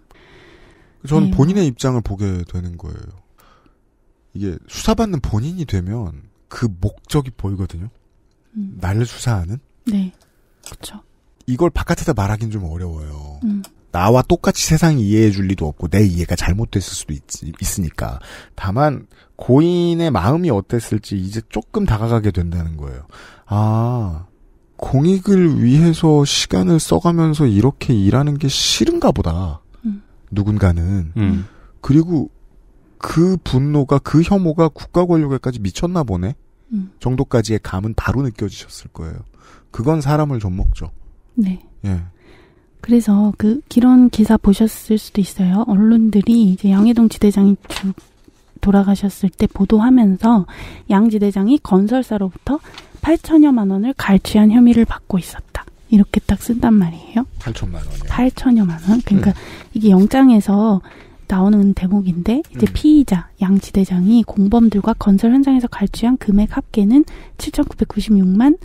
저는 네. 본인의 입장을 보게 되는 거예요. 이게 수사받는 본인이 되면 그 목적이 보이거든요. 음. 나를 수사하는. 네, 그렇죠. 이걸 바깥에다 말하긴 좀 어려워요. 음. 나와 똑같이 세상 이해해 줄 리도 없고 내 이해가 잘못됐을 수도 있, 으니까 다만 고인의 마음이 어땠을지 이제 조금 다가가게 된다는 거예요. 아 공익을 위해서 시간을 써가면서 이렇게 일하는 게 싫은가 보다. 음. 누군가는 음. 그리고 그 분노가 그 혐오가 국가 권력에까지 미쳤나 보네 음. 정도까지의 감은 바로 느껴지셨을 거예요. 그건 사람을 좀 먹죠. 네. 예. 그래서 그 이런 기사 보셨을 수도 있어요. 언론들이 이제 양해동 지대장이 죽 돌아가셨을 때 보도하면서 양 지대장이 건설사로부터 8천여만 원을 갈취한 혐의를 받고 있었다. 이렇게 딱 쓴단 말이에요. 8천만 원. 8천여만 원. 그러니까 음. 이게 영장에서 나오는 대목인데 이제 음. 피의자 양 지대장이 공범들과 건설 현장에서 갈취한 금액 합계는 7,996만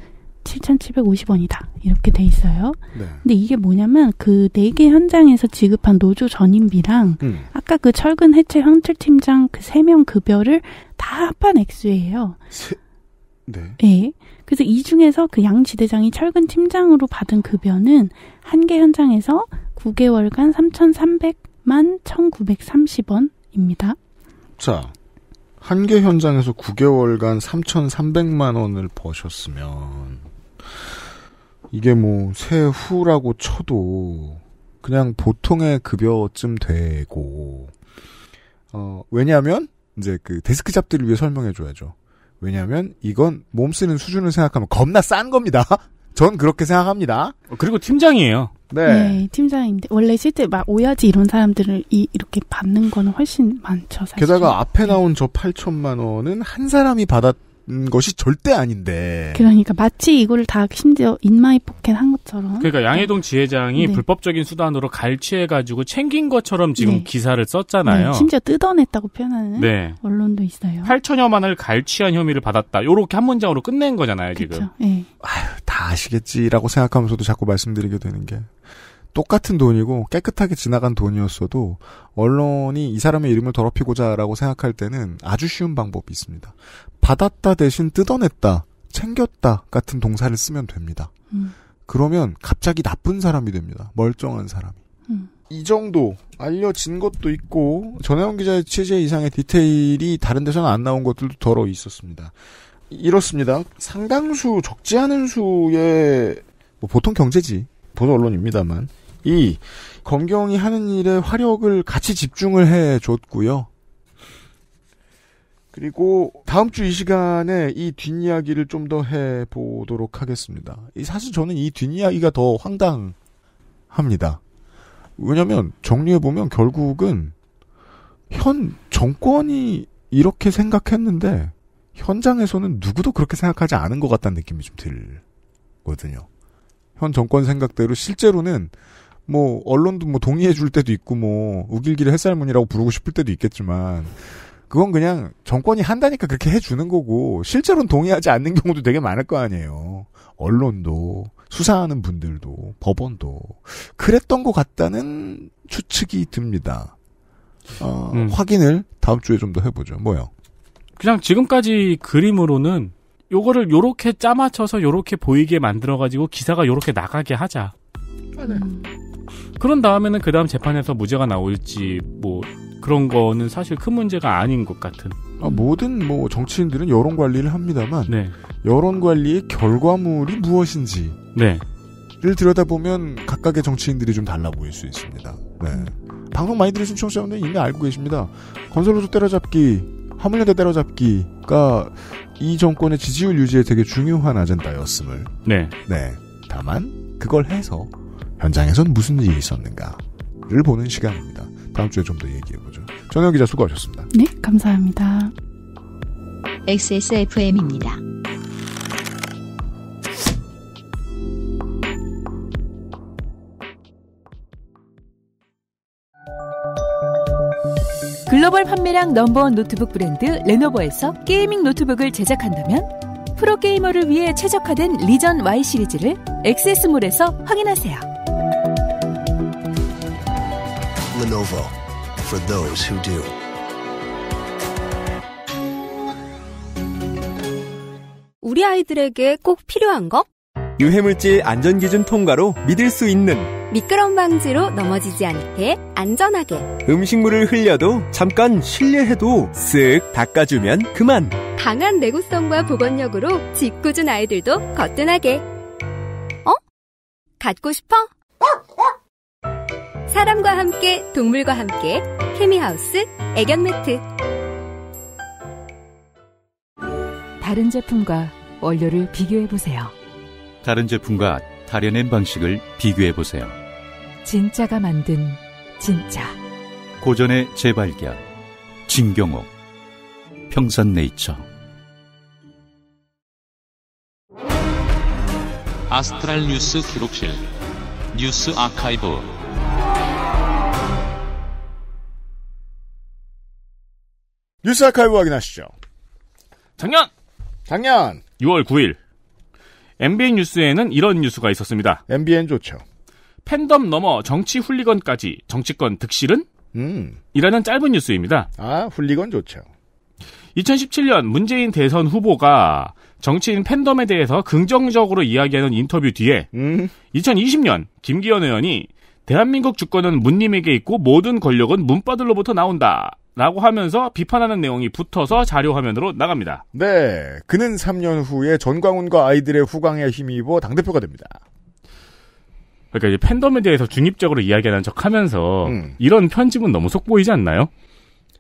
7,750원이다. 이렇게 돼 있어요. 네. 근데 이게 뭐냐면 그네개 현장에서 지급한 노조 전임비랑 음. 아까 그 철근 해체 현틀 팀장 그 세 명 급여를 다 합한 액수예요. 세... 네. 네. 그래서 이 중에서 그 양 지대장이 철근 팀장으로 받은 급여는 한개 현장에서 9개월간 3,300만 1,930원입니다. 자, 한개 현장에서 9개월간 3,300만 원을 버셨으면 이게 뭐 세후라고 쳐도 그냥 보통의 급여쯤 되고 어 왜냐하면 이제 그 데스크 잡들을 위해 설명해 줘야죠. 왜냐하면 이건 몸 쓰는 수준을 생각하면 겁나 싼 겁니다. <laughs> 전 그렇게 생각합니다. 어, 그리고 팀장이에요. 네. 네 팀장인데 원래 실제 막 오야지 이런 사람들을 이, 이렇게 받는 거는 훨씬 많죠. 사실. 게다가 앞에 나온 저 8천만 원은 한 사람이 받았 것이 절대 아닌데. 그러니까 마치 이걸 다 심지어 인마이 포켓 한 것처럼. 그러니까 양해동 지회장이 네. 불법적인 수단으로 갈취해가지고 챙긴 것처럼 지금 네. 기사를 썼잖아요. 네. 심지어 뜯어냈다고 표현하는 네. 언론도 있어요. 8천여만을 갈취한 혐의를 받았다. 요렇게 한 문장으로 끝낸 거잖아요, 지금. 그쵸. 예. 아휴, 다 아시겠지라고 생각하면서도 자꾸 말씀드리게 되는 게. 똑같은 돈이고 깨끗하게 지나간 돈이었어도 언론이 이 사람의 이름을 더럽히고자라고 생각할 때는 아주 쉬운 방법이 있습니다. 받았다 대신 뜯어냈다, 챙겼다 같은 동사를 쓰면 됩니다. 음. 그러면 갑자기 나쁜 사람이 됩니다. 멀쩡한 사람이. 음. 이 정도 알려진 것도 있고 전혜원 기자의 취재 이상의 디테일이 다른 데서는 안 나온 것들도 더러 있었습니다. 이렇습니다. 상당수 적지 않은 수의 뭐 보통 경제지 보도 언론입니다만 이 검경이 하는 일에 화력을 같이 집중을 해줬고요. 그리고 다음 주 이 시간에 이 뒷이야기를 좀 더 해보도록 하겠습니다. 사실 저는 이 뒷이야기가 더 황당합니다. 왜냐면 정리해보면 결국은 현 정권이 이렇게 생각했는데 현장에서는 누구도 그렇게 생각하지 않은 것 같다는 느낌이 좀 들거든요. 현 정권 생각대로 실제로는 뭐 언론도 뭐 동의해 줄 때도 있고 뭐우길길 햇살문이라고 부르고 싶을 때도 있겠지만 그건 그냥 정권이 한다니까 그렇게 해주는 거고 실제로는 동의하지 않는 경우도 되게 많을 거 아니에요. 언론도 수사하는 분들도 법원도 그랬던 것 같다는 추측이 듭니다. 어, 음. 확인을 다음 주에 좀 더 해보죠. 뭐요? 그냥 지금까지 그림으로는 요거를 요렇게 짜맞춰서 요렇게 보이게 만들어가지고 기사가 요렇게 나가게 하자. 아요 네. 음. 그런 다음에는 그 다음 재판에서 무죄가 나올지 뭐 그런 거는 사실 큰 문제가 아닌 것 같은. 아, 모든 뭐 정치인들은 여론 관리를 합니다만 네. 여론 관리의 결과물이 무엇인지 네. 를 들여다보면 각각의 정치인들이 좀 달라 보일 수 있습니다. 네. 음. 방송 많이 들으신 청취자분들 이미 알고 계십니다. 건설로서 때려잡기, 화물연대 때려잡기가 이 정권의 지지율 유지에 되게 중요한 아젠다였음을. 네. 네. 다만 그걸 해서 현장에선 무슨 일이 있었는가를 보는 시간입니다. 다음 주에 좀 더 얘기해보죠. 전영 기자 수고하셨습니다. 네, 감사합니다. XSFM입니다. 글로벌 판매량 넘버원 노트북 브랜드 레노버에서 게이밍 노트북을 제작한다면 프로게이머를 위해 최적화된 리전 Y 시리즈를 x s 몰에서 확인하세요. Lenovo for those who do. 우리 아이들에게 꼭 필요한 것? 유해물질 안전기준 통과로 믿을 수 있는 미끄럼 방지로 넘어지지 않게 안전하게 음식물을 흘려도 잠깐 실례해도 쓱 닦아주면 그만 강한 내구성과 보건력으로 짓궂은 아이들도 거뜬하게 어? 갖고 싶어? 사람과 함께 동물과 함께 케미하우스 애견 매트 다른 제품과 원료를 비교해 보세요. 다른 제품과 다려낸 방식을 비교해 보세요. 진짜가 만든 진짜 고전의 재발견 진경옥 평산네이처 아스트랄 뉴스 기록실 뉴스 아카이브 뉴스 아카이브 확인하시죠. 작년! 작년! 6월 9일. MBN 뉴스에는 이런 뉴스가 있었습니다. MBN 좋죠. 팬덤 넘어 정치 훌리건까지 정치권 득실은? 음. 이라는 짧은 뉴스입니다. 아, 훌리건 좋죠. 2017년 문재인 대선 후보가 정치인 팬덤에 대해서 긍정적으로 이야기하는 인터뷰 뒤에 음. 2020년 김기현 의원이 대한민국 주권은 문님에게 있고 모든 권력은 문바들로부터 나온다. 라고 하면서 비판하는 내용이 붙어서 자료 화면으로 나갑니다. 네. 그는 3년 후에 전광훈과 아이들의 후광에 힘입어 당대표가 됩니다. 그러니까 이제 팬덤에 대해서 중립적으로 이야기하는 척 하면서 음. 이런 편집은 너무 속보이지 않나요?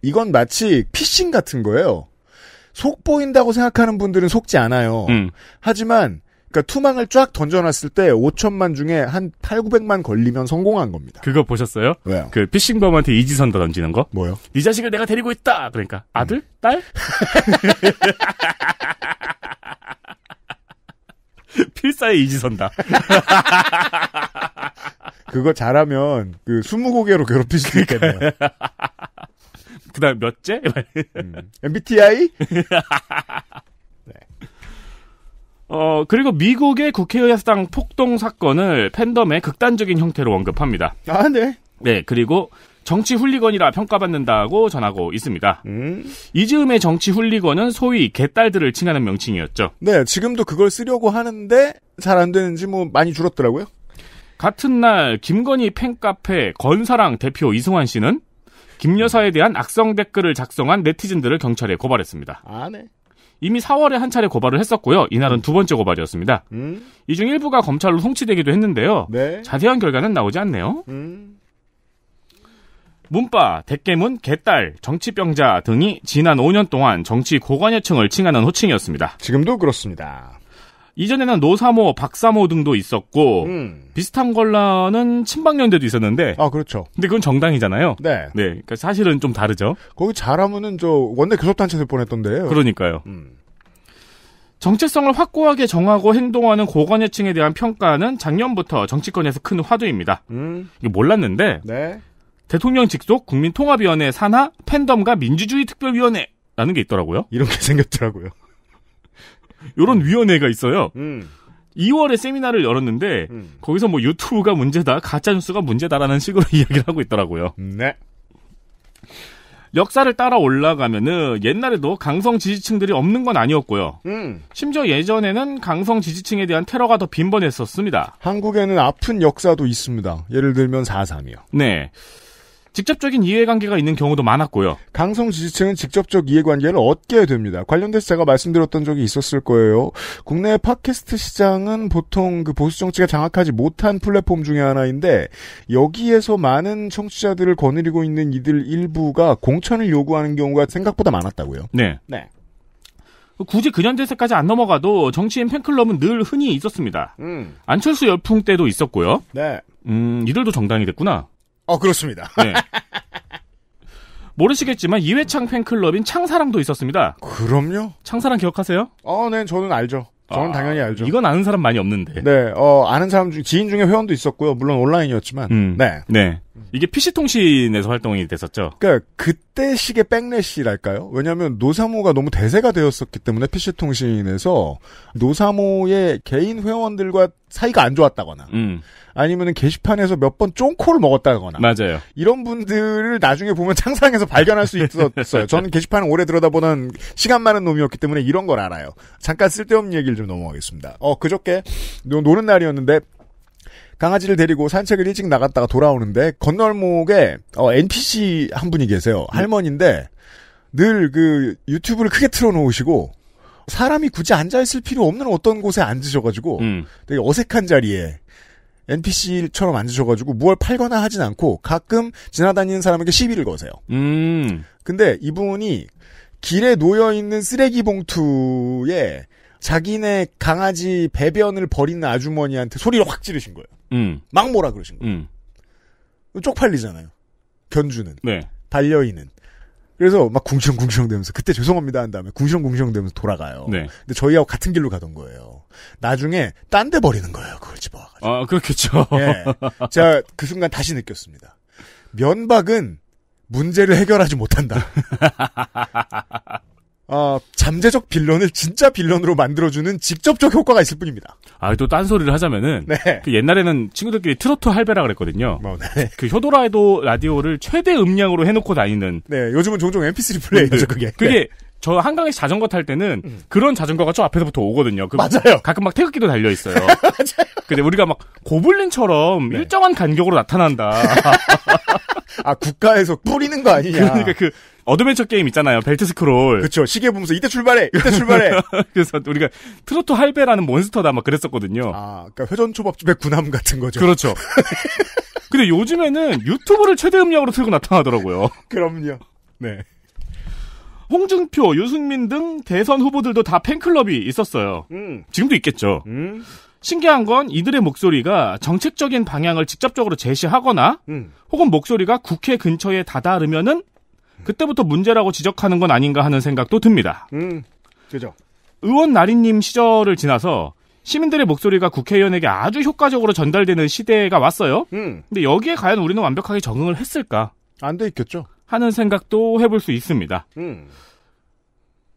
이건 마치 피싱 같은 거예요. 속보인다고 생각하는 분들은 속지 않아요. 음. 하지만 그러니까 투망을 쫙 던져놨을 때 5천만 중에 한 8, 900만 걸리면 성공한 겁니다. 그거 보셨어요? 왜요? 그 피싱범한테 이지선 다 던지는 거? 뭐요? 네 자식을 내가 데리고 있다. 그러니까 음. 아들, 음. 딸? <laughs> 필사의 이지선다. <laughs> 그거 잘하면 그 20고개로 괴롭힐 수 있겠네요. <laughs> 그다음 몇째? 음. MBTI? 어, 그리고 미국의 국회의사당 폭동 사건을 팬덤의 극단적인 형태로 언급합니다. 아, 네. 네, 그리고 정치 훌리건이라 평가받는다고 전하고 있습니다. 음. 이즈음의 정치 훌리건은 소위 개딸들을 칭하는 명칭이었죠. 네, 지금도 그걸 쓰려고 하는데 잘 안 되는지 뭐 많이 줄었더라고요. 같은 날 김건희 팬카페 건사랑 대표 이승환 씨는 김 여사에 대한 악성 댓글을 작성한 네티즌들을 경찰에 고발했습니다. 아, 네. 이미 4월에 한 차례 고발을 했었고요. 이날은 음. 두 번째 고발이었습니다. 음? 이중 일부가 검찰로 송치되기도 했는데요. 네. 자세한 결과는 나오지 않네요. 음? 문바, 대깨문, 개딸, 정치병자 등이 지난 5년 동안 정치 고관여층을 칭하는 호칭이었습니다. 지금도 그렇습니다. 이전에는 노사모, 박사모 등도 있었고 음. 비슷한 걸라는 친박연대도 있었는데 아 그렇죠. 근데 그건 정당이잖아요. 네. 네. 그러니까 사실은 좀 다르죠. 거기 잘하면은 저 원내 교섭단체 들보냈던데요 그러니까요. 음. 정체성을 확고하게 정하고 행동하는 고관여층에 대한 평가는 작년부터 정치권에서 큰 화두입니다. 음. 이거 몰랐는데 네. 대통령 직속 국민통합위원회 산하 팬덤과 민주주의 특별위원회라는 게 있더라고요. 이런 게 생겼더라고요. 이런 위원회가 있어요. 음. 2월에 세미나를 열었는데 음. 거기서 뭐 유튜브가 문제다, 가짜 뉴스가 문제다라는 식으로 <laughs> 이야기를 하고 있더라고요. 네. 역사를 따라 올라가면은 옛날에도 강성 지지층들이 없는 건 아니었고요. 음. 심지어 예전에는 강성 지지층에 대한 테러가 더 빈번했었습니다. 한국에는 아픈 역사도 있습니다. 예를 들면 4.3이요. 네. 직접적인 이해관계가 있는 경우도 많았고요. 강성 지지층은 직접적 이해관계를 얻게 됩니다. 관련돼서 제가 말씀드렸던 적이 있었을 거예요. 국내 팟캐스트 시장은 보통 그 보수 정치가 장악하지 못한 플랫폼 중의 하나인데 여기에서 많은 청취자들을 거느리고 있는 이들 일부가 공천을 요구하는 경우가 생각보다 많았다고요. 네. 네. 그 굳이 근현대사까지 그 안 넘어가도 정치인 팬클럽은 늘 흔히 있었습니다. 음. 안철수 열풍 때도 있었고요. 네. 음, 이들도 정당이 됐구나. 어, 그렇습니다. 네. 모르시겠지만 이회창 팬클럽인 창사랑도 있었습니다. 그럼요. 창사랑 기억하세요? 어, 네, 저는 알죠. 저는 아, 당연히 알죠. 이건 아는 사람 많이 없는데. 네, 어, 아는 사람 중, 지인 중에 회원도 있었고요. 물론 온라인이었지만. 음, 네. 네. 이게 PC통신에서 활동이 됐었죠. 그러니까 그때 식의 백래시랄까요? 왜냐하면 노사모가 너무 대세가 되었었기 때문에 PC통신에서 노사모의 개인 회원들과 사이가 안 좋았다거나 음. 아니면 게시판에서 몇 번 쫑코를 먹었다거나 맞아요. 이런 분들을 나중에 보면 창상에서 발견할 수 있었어요. <laughs> 저는 게시판을 오래 들여다보는 시간 많은 놈이었기 때문에 이런 걸 알아요. 잠깐 쓸데없는 얘기를 좀 넘어가겠습니다. 어 그저께 노는 날이었는데 강아지를 데리고 산책을 일찍 나갔다가 돌아오는데 건널목에 어, NPC 한 분이 계세요. 네. 할머니인데 늘 그 유튜브를 크게 틀어놓으시고 사람이 굳이 앉아있을 필요 없는 어떤 곳에 앉으셔가지고 음. 되게 어색한 자리에 NPC처럼 앉으셔가지고 무얼 팔거나 하진 않고 가끔 지나다니는 사람에게 시비를 거세요. 음. 근데 이분이 길에 놓여 있는 쓰레기 봉투에 자기네 강아지 배변을 버리는 아주머니한테 소리를 확 지르신 거예요. 음. 막 뭐라 그러신 거예요. 음. 쪽팔리잖아요. 견주는. 네. 반려인은. 그래서 막 궁시렁궁시렁 되면서 그때 죄송합니다 한 다음에 궁시렁궁시렁 되면서 돌아가요. 네. 근데 저희하고 같은 길로 가던 거예요. 나중에 딴 데 버리는 거예요. 그걸 집어와가지고. 아 그렇겠죠. 예. 제가 그 순간 다시 느꼈습니다. 면박은 문제를 해결하지 못한다. <laughs> 어, 잠재적 빌런을 진짜 빌런으로 만들어주는 직접적 효과가 있을 뿐입니다. 아, 또 딴소리를 하자면은. 네. 그 옛날에는 친구들끼리 트로트 할배라 그랬거든요. 어, 네. 그 효도라에도 라디오를 최대 음량으로 해놓고 다니는. 네, 요즘은 종종 mp3 플레이죠, 어 그게. 그게 네. 저 한강에 자전거 탈 때는 음. 그런 자전거가 저 앞에서부터 오거든요. 그 맞아요. 가끔 막 태극기도 달려 있어요. <laughs> 맞아요. 근데 우리가 막 고블린처럼 네. 일정한 간격으로 나타난다. <laughs> 아 국가에서 뿌리는 거 아니냐. 그러니까 그 어드벤처 게임 있잖아요. 벨트 스크롤. 그쵸. 시계 보면서 이때 출발해! 이때 출발해! <laughs> 그래서 우리가 트로트 할배라는 몬스터다 막 그랬었거든요. 아, 그러니까 회전초밥집의 군함 같은 거죠. 그렇죠. <laughs> 근데 요즘에는 유튜브를 최대 음력으로 틀고 나타나더라고요. 그럼요. 네. 홍준표, 유승민 등 대선 후보들도 다 팬클럽이 있었어요. 음. 지금도 있겠죠. 음. 신기한 건 이들의 목소리가 정책적인 방향을 직접적으로 제시하거나 음. 혹은 목소리가 국회 근처에 다다르면은 그때부터 문제라고 지적하는 건 아닌가 하는 생각도 듭니다. 음, 그죠. 의원 나리님 시절을 지나서 시민들의 목소리가 국회의원에게 아주 효과적으로 전달되는 시대가 왔어요. 음. 근데 여기에 과연 우리는 완벽하게 적응을 했을까? 안 돼 있겠죠. 하는 생각도 해볼 수 있습니다. 음.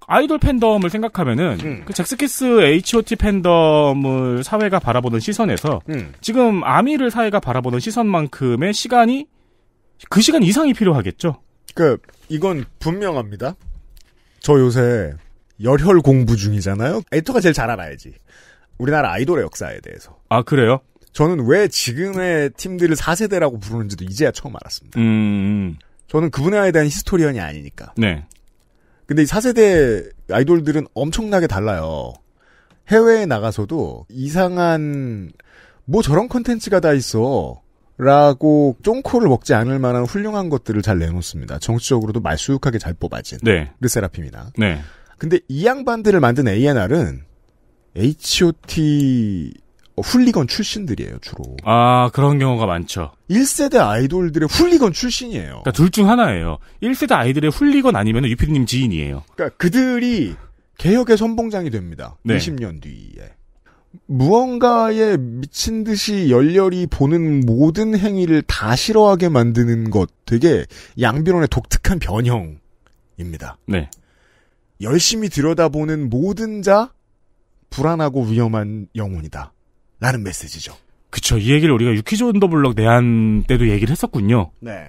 아이돌 팬덤을 생각하면은 음. 그 잭스키스 H.O.T 팬덤을 사회가 바라보는 시선에서 음. 지금 아미를 사회가 바라보는 시선만큼의 시간이 그 시간 이상이 필요하겠죠. 그 이건 분명합니다. 저 요새 열혈 공부 중이잖아요. 에이터가 제일 잘 알아야지. 우리나라 아이돌의 역사에 대해서. 아 그래요? 저는 왜 지금의 팀들을 4세대라고 부르는지도 이제야 처음 알았습니다. 음. 음. 저는 그분의아이에 대한 히스토리언이 아니니까. 네. 근데 이 4세대 아이돌들은 엄청나게 달라요. 해외에 나가서도 이상한 뭐 저런 컨텐츠가 다 있어. 라고 쫑코를 먹지 않을 만한 훌륭한 것들을 잘 내놓습니다. 정치적으로도 말수육하게 잘 뽑아진 네. 르세라핌이나. 네. 근데 이 양반들을 만든 A&R은 H.O.T. 어, 훌리건 출신들이에요, 주로. 아, 그런 경우가 많죠. 1세대 아이돌들의 훌리건 출신이에요. 그러니까 둘 중 하나예요. 1세대 아이들의 훌리건 아니면 유피님 지인이에요. 그러니까 그들이 개혁의 선봉장이 됩니다. 네. 20년 뒤에. 무언가에 미친 듯이 열렬히 보는 모든 행위를 다 싫어하게 만드는 것 되게 양비론의 독특한 변형입니다. 네. 열심히 들여다보는 모든 자 불안하고 위험한 영혼이다. 라는 메시지죠. 그쵸. 이 얘기를 우리가 유키즈 온더블럭 내한 때도 얘기를 했었군요. 네.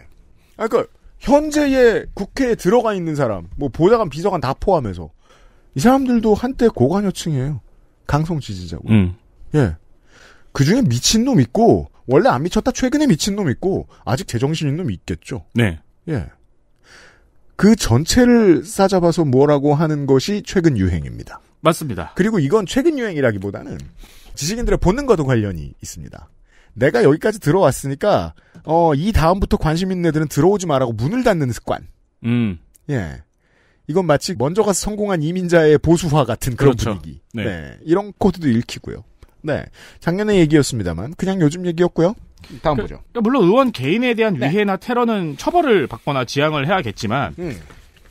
아, 그, 러니까 현재의 국회에 들어가 있는 사람, 뭐 보좌관, 비서관 다 포함해서 이 사람들도 한때 고관여층이에요. 강성 지지자고. 음. 예. 그 중에 미친놈 있고, 원래 안 미쳤다 최근에 미친놈 있고, 아직 제정신인 놈이 있겠죠. 네. 예. 그 전체를 싸잡아서 뭐라고 하는 것이 최근 유행입니다. 맞습니다. 그리고 이건 최근 유행이라기보다는 지식인들의 본능과도 관련이 있습니다. 내가 여기까지 들어왔으니까 어, 이 다음부터 관심 있는 애들은 들어오지 말라고 문을 닫는 습관. 음. 예. 이건 마치 먼저 가서 성공한 이민자의 보수화 같은 그런 그렇죠. 분위기. 네. 네. 이런 코드도 읽히고요. 네. 작년에 얘기였습니다만 그냥 요즘 얘기였고요. 다음 그, 보죠. 그러니까 물론 의원 개인에 대한 네. 위해나 테러는 처벌을 받거나 지양을 해야겠지만 음.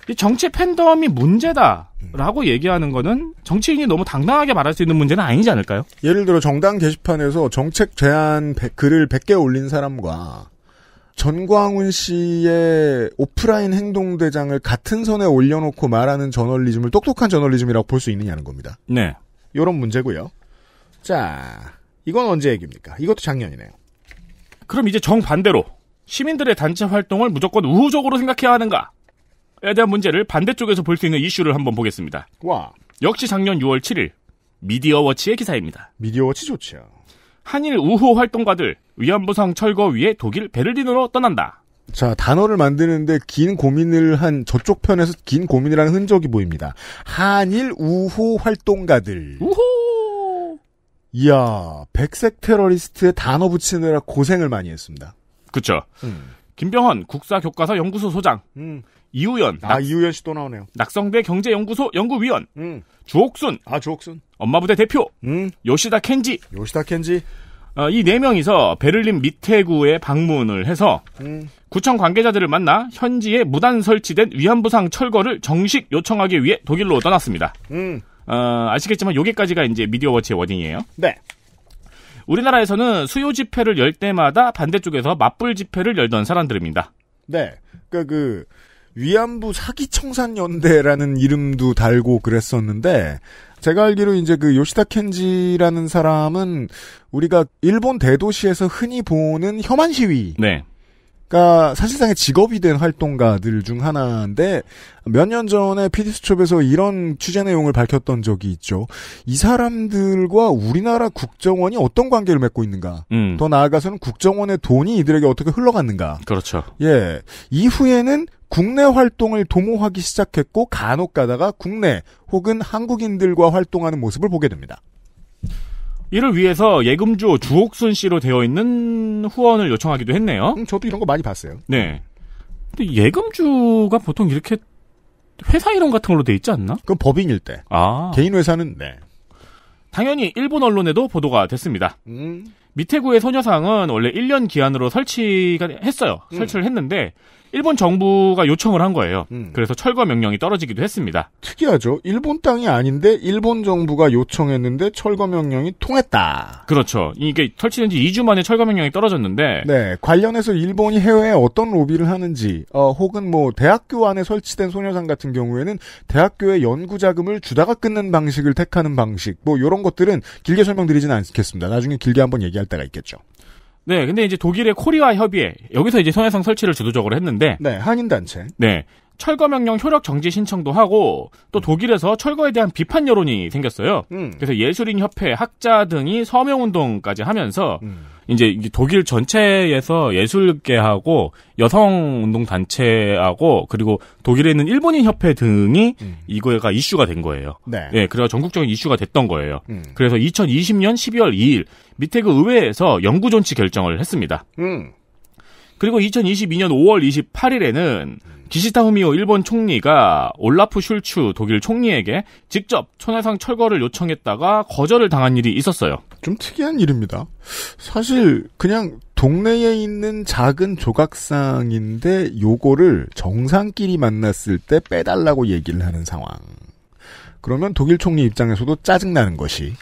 이 정치 팬덤이 문제다라고 음. 얘기하는 거는 정치인이 너무 당당하게 말할 수 있는 문제는 아니지 않을까요? 예를 들어 정당 게시판에서 정책 제안 100, 글을 100개 올린 사람과 전광훈 씨의 오프라인 행동대장을 같은 선에 올려놓고 말하는 저널리즘을 똑똑한 저널리즘이라고 볼 수 있느냐는 겁니다. 네. 요런 문제고요. 자, 이건 언제 얘기입니까? 이것도 작년이네요. 그럼 이제 정반대로 시민들의 단체 활동을 무조건 우호적으로 생각해야 하는가에 대한 문제를 반대쪽에서 볼 수 있는 이슈를 한번 보겠습니다. 와. 역시 작년 6월 7일 미디어워치의 기사입니다. 미디어워치 좋죠. 한일 우호 활동가들 위안부상 철거 위에 독일 베를린으로 떠난다. 자, 단어를 만드는데 긴 고민을 한 저쪽 편에서 긴 고민을 한 흔적이 보입니다. 한일 우호 활동가들. 우호! 이야, 백색 테러리스트에 단어 붙이느라 고생을 많이 했습니다. 그쵸. 음. 김병헌 국사교과서 연구소 소장. 음. 이우연. 아, 낙, 이우연 씨 또 나오네요. 낙성대 경제연구소 연구위원. 음. 주옥순. 아, 주옥순. 엄마부대 대표. 음. 요시다 켄지. 요시다 켄지. 어, 이네 명이서 베를린 미테구에 방문을 해서 음. 구청 관계자들을 만나 현지에 무단 설치된 위안부상 철거를 정식 요청하기 위해 독일로 떠났습니다. 음. 어, 아시겠지만 여기까지가 이제 미디어워치의 워딩이에요. 네. 우리나라에서는 수요 집회를 열 때마다 반대쪽에서 맞불 집회를 열던 사람들입니다. 네. 그그 그, 위안부 사기청산연대라는 이름도 달고 그랬었는데 제가 알기로 이제 그 요시다 켄지라는 사람은 우리가 일본 대도시에서 흔히 보는 혐한 시위. 네. 작가 그러니까 사실상의 직업이 된 활동가들 중 하나인데 몇 년 전에 피디수첩에서 이런 취재 내용을 밝혔던 적이 있죠. 이 사람들과 우리나라 국정원이 어떤 관계를 맺고 있는가? 음. 더 나아가서는 국정원의 돈이 이들에게 어떻게 흘러갔는가? 그렇죠. 예. 이후에는 국내 활동을 도모하기 시작했고 간혹 가다가 국내 혹은 한국인들과 활동하는 모습을 보게 됩니다. 이를 위해서 예금주 주옥순 씨로 되어 있는 후원을 요청하기도 했네요. 음, 저도 이런 거 많이 봤어요. 네. 근데 예금주가 보통 이렇게 회사 이름 같은 걸로 돼 있지 않나? 그건 법인일 때. 아. 개인 회사는 네. 당연히 일본 언론에도 보도가 됐습니다. 음. 미테구의 소녀상은 원래 1년 기한으로 설치가 했어요. 음. 설치를 했는데 일본 정부가 요청을 한 거예요. 음. 그래서 철거 명령이 떨어지기도 했습니다. 특이하죠. 일본 땅이 아닌데 일본 정부가 요청했는데 철거 명령이 통했다. 그렇죠. 이게 설치된 지 2주 만에 철거 명령이 떨어졌는데 네, 관련해서 일본이 해외에 어떤 로비를 하는지 어, 혹은 뭐 대학교 안에 설치된 소녀상 같은 경우에는 대학교의 연구 자금을 주다가 끊는 방식을 택하는 방식 뭐 이런 것들은 길게 설명드리진 않겠습니다. 나중에 길게 한번 얘기할 때가 있겠죠. 네, 근데 이제 독일의 코리아 협의회 여기서 이제 선해성 설치를 주도적으로 했는데 네, 한인 단체. 네. 철거 명령 효력 정지 신청도 하고 또 음. 독일에서 철거에 대한 비판 여론이 생겼어요. 음. 그래서 예술인 협회, 학자 등이 서명 운동까지 하면서 음. 이제 독일 전체에서 예술계하고 여성 운동 단체하고 그리고 독일에 있는 일본인 협회 등이 음. 이거가 이슈가 된 거예요. 네. 예, 그래서 전국적인 이슈가 됐던 거예요. 음. 그래서 2020년 12월 2일 밑에 그 의회에서 영구 존치 결정을 했습니다. 음. 그리고 2022년 5월 28일에는 기시타 후미오 일본 총리가 올라프 슐츠 독일 총리에게 직접 천하상 철거를 요청했다가 거절을 당한 일이 있었어요. 좀 특이한 일입니다. 사실 그냥 동네에 있는 작은 조각상인데 요거를 정상끼리 만났을 때 빼달라고 얘기를 하는 상황. 그러면 독일 총리 입장에서도 짜증나는 것이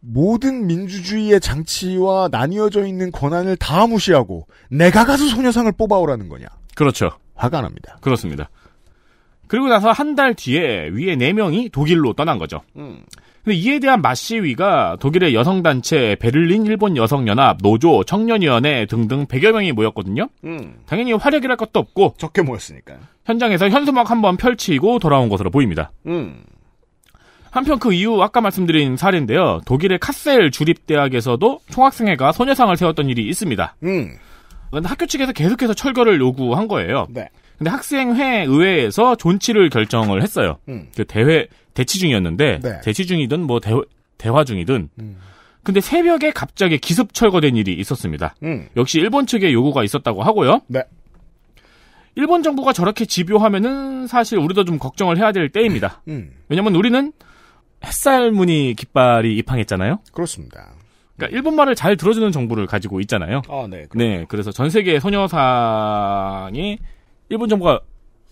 모든 민주주의의 장치와 나뉘어져 있는 권한을 다 무시하고 내가 가서 소녀상을 뽑아오라는 거냐. 그렇죠. 화가 납니다. 그렇습니다. 그리고 나서 한 달 뒤에 위에 네 명이 독일로 떠난 거죠. 음. 근데 이에 대한 마시위가 독일의 여성단체, 베를린 일본 여성연합, 노조, 청년위원회 등등 100여 명이 모였거든요. 음. 당연히 활약이랄 것도 없고 적게 모였으니까. 현장에서 현수막 한번 펼치고 돌아온 것으로 보입니다. 음. 한편 그 이후 아까 말씀드린 사례인데요. 독일의 카셀 주립대학에서도 총학생회가 소녀상을 세웠던 일이 있습니다. 음. 학교 측에서 계속해서 철거를 요구한 거예요. 네. 근데 학생회 의회에서 존치를 결정을 했어요. 음. 그 대회 대치 중이었는데 네. 대치 중이든 뭐 대, 대화 중이든. 음. 근데 새벽에 갑자기 기습 철거된 일이 있었습니다. 음. 역시 일본 측의 요구가 있었다고 하고요. 네. 일본 정부가 저렇게 집요하면은 사실 우리도 좀 걱정을 해야 될 때입니다. <laughs> 음. 왜냐면 우리는 햇살 무늬 깃발이 입항했잖아요. 그렇습니다. 그러니까 일본 말을 잘 들어주는 정부를 가지고 있잖아요. 아, 네. 그렇군요. 네, 그래서 전 세계 소녀상이 일본 정부가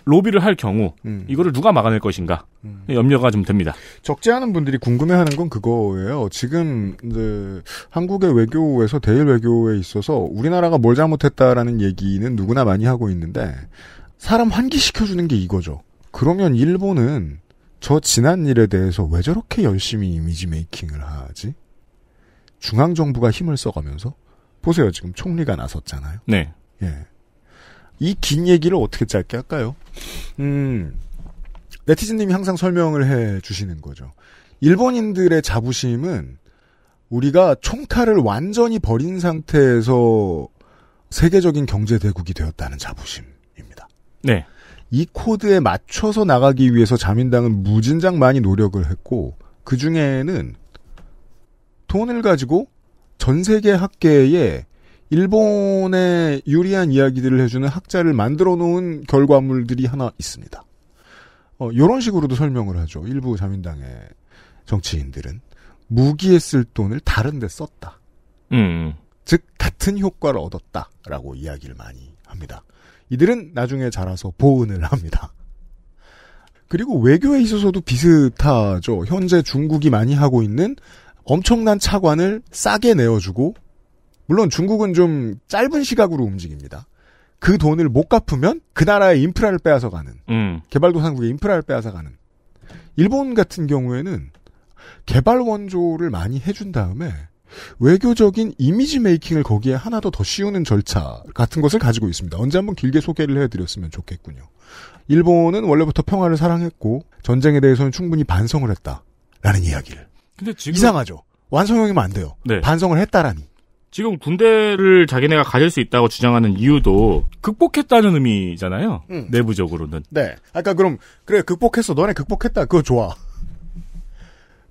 로비를 할 경우 음. 이거를 누가 막아낼 것인가 음. 네, 염려가 좀 됩니다. 적지 않은 분들이 궁금해하는 건 그거예요. 지금 이제 한국의 외교에서 대일 외교에 있어서 우리나라가 뭘 잘못했다라는 얘기는 누구나 많이 하고 있는데 사람 환기시켜 주는 게 이거죠. 그러면 일본은 저 지난 일에 대해서 왜 저렇게 열심히 이미지 메이킹을 하지? 중앙 정부가 힘을 써가면서 보세요 지금 총리가 나섰잖아요. 네. 예. 이긴 얘기를 어떻게 짧게 할까요? 음, 네티즌님이 항상 설명을 해 주시는 거죠. 일본인들의 자부심은 우리가 총칼을 완전히 버린 상태에서 세계적인 경제대국이 되었다는 자부심입니다. 네. 이 코드에 맞춰서 나가기 위해서 자민당은 무진장 많이 노력을 했고, 그 중에는 돈을 가지고 전 세계 학계에 일본에 유리한 이야기들을 해주는 학자를 만들어 놓은 결과물들이 하나 있습니다. 어, 요런 식으로도 설명을 하죠. 일부 자민당의 정치인들은. 무기에 쓸 돈을 다른 데 썼다. 음. 즉, 같은 효과를 얻었다. 라고 이야기를 많이 합니다. 이들은 나중에 자라서 보은을 합니다. 그리고 외교에 있어서도 비슷하죠. 현재 중국이 많이 하고 있는 엄청난 차관을 싸게 내어주고 물론 중국은 좀 짧은 시각으로 움직입니다. 그 돈을 못 갚으면 그 나라의 인프라를 빼앗아 가는 음. 개발도상국의 인프라를 빼앗아 가는 일본 같은 경우에는 개발 원조를 많이 해준 다음에 외교적인 이미지 메이킹을 거기에 하나 더 더 씌우는 절차 같은 것을 가지고 있습니다. 언제 한번 길게 소개를 해드렸으면 좋겠군요. 일본은 원래부터 평화를 사랑했고 전쟁에 대해서는 충분히 반성을 했다라는 이야기를. 근데 지금 이상하죠. 완성형이면 안 돼요. 네. 반성을 했다라니. 지금 군대를 자기네가 가질 수 있다고 주장하는 이유도 극복했다는 의미잖아요. 음. 내부적으로는. 네. 아까 그럼 그래 극복했어. 너네 극복했다. 그거 좋아.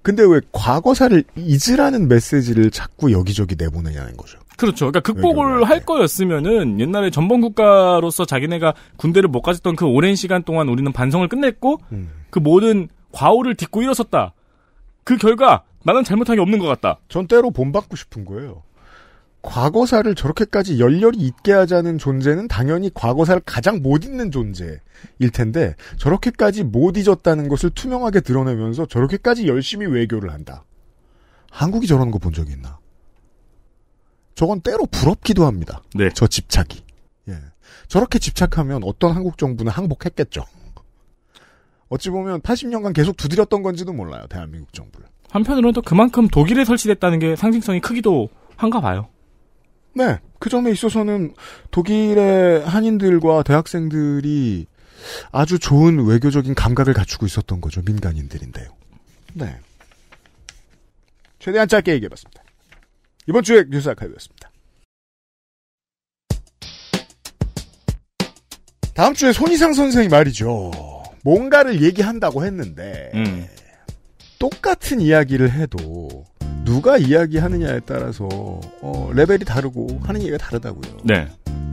근데 왜 과거사를 잊으라는 메시지를 자꾸 여기저기 내보내냐는 거죠. 그렇죠. 그러니까 극복을 할 거였으면은 옛날에 전범 국가로서 자기네가 군대를 못 가졌던 그 오랜 시간 동안 우리는 반성을 끝냈고 음. 그 모든 과오를 딛고 일어섰다. 그 결과 나는 잘못한 게 없는 것 같다. 전 때로 본받고 싶은 거예요. 과거사를 저렇게까지 열렬히 잊게 하자는 존재는 당연히 과거사를 가장 못 잊는 존재일 텐데 저렇게까지 못 잊었다는 것을 투명하게 드러내면서 저렇게까지 열심히 외교를 한다. 한국이 저런 거 본 적이 있나? 저건 때로 부럽기도 합니다. 네. 저 집착이. 예. 저렇게 집착하면 어떤 한국 정부는 항복했겠죠. 어찌 보면 80년간 계속 두드렸던 건지도 몰라요. 대한민국 정부를. 한편으로는 또 그만큼 독일에 설치됐다는 게 상징성이 크기도 한가 봐요. 네. 그 점에 있어서는 독일의 한인들과 대학생들이 아주 좋은 외교적인 감각을 갖추고 있었던 거죠. 민간인들인데요. 네. 최대한 짧게 얘기해봤습니다. 이번 주에 뉴스 아카이브였습니다. 다음 주에 손희상 선생이 말이죠. 뭔가를 얘기한다고 했는데 음. 똑같은 이야기를 해도 누가 이야기하느냐에 따라서 어, 레벨이 다르고 하는 얘기가 다르다고요. 네.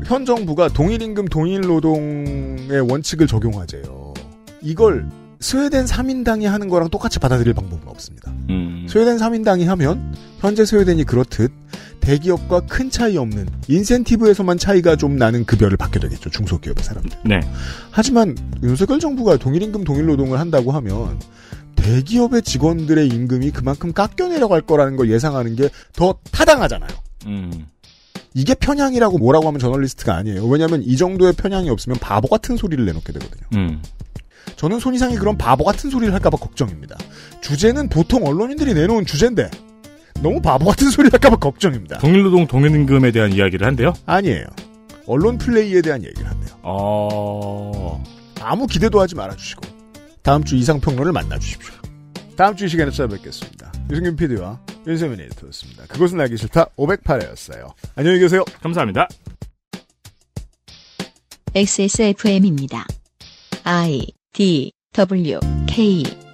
현 정부가 동일 임금 동일 노동의 원칙을 적용하재요. 이걸 스웨덴 3인당이 하는 거랑 똑같이 받아들일 방법은 없습니다. 음. 스웨덴 3인당이 하면 현재 스웨덴이 그렇듯 대기업과 큰 차이 없는 인센티브에서만 차이가 좀 나는 급여를 받게 되겠죠. 중소기업의 사람들. 네. 하지만 윤석열 정부가 동일임금 동일노동을 한다고 하면 대기업의 직원들의 임금이 그만큼 깎여 내려갈 거라는 걸 예상하는 게 더 타당하잖아요. 음. 이게 편향이라고 뭐라고 하면 저널리스트가 아니에요. 왜냐하면 이 정도의 편향이 없으면 바보 같은 소리를 내놓게 되거든요. 음. 저는 손이상이 그런 음. 바보 같은 소리를 할까봐 걱정입니다. 주제는 보통 언론인들이 내놓은 주제인데 너무 바보 같은 소리 를 할까봐 걱정입니다. 동일노동 동일임금에 대한 이야기를 한대요? 아니에요. 언론 플레이에 대한 얘기를 한대요. 어... 아무 기대도 하지 말아주시고 다음 주 이상평론을 만나 주십시오. 다음 주이 시간에 찾아뵙겠습니다. 유승균 PD와 윤세민 에디터였습니다. 그것은 알기 싫다 508회였어요. 안녕히 계세요. 감사합니다. XSFM입니다. I D W K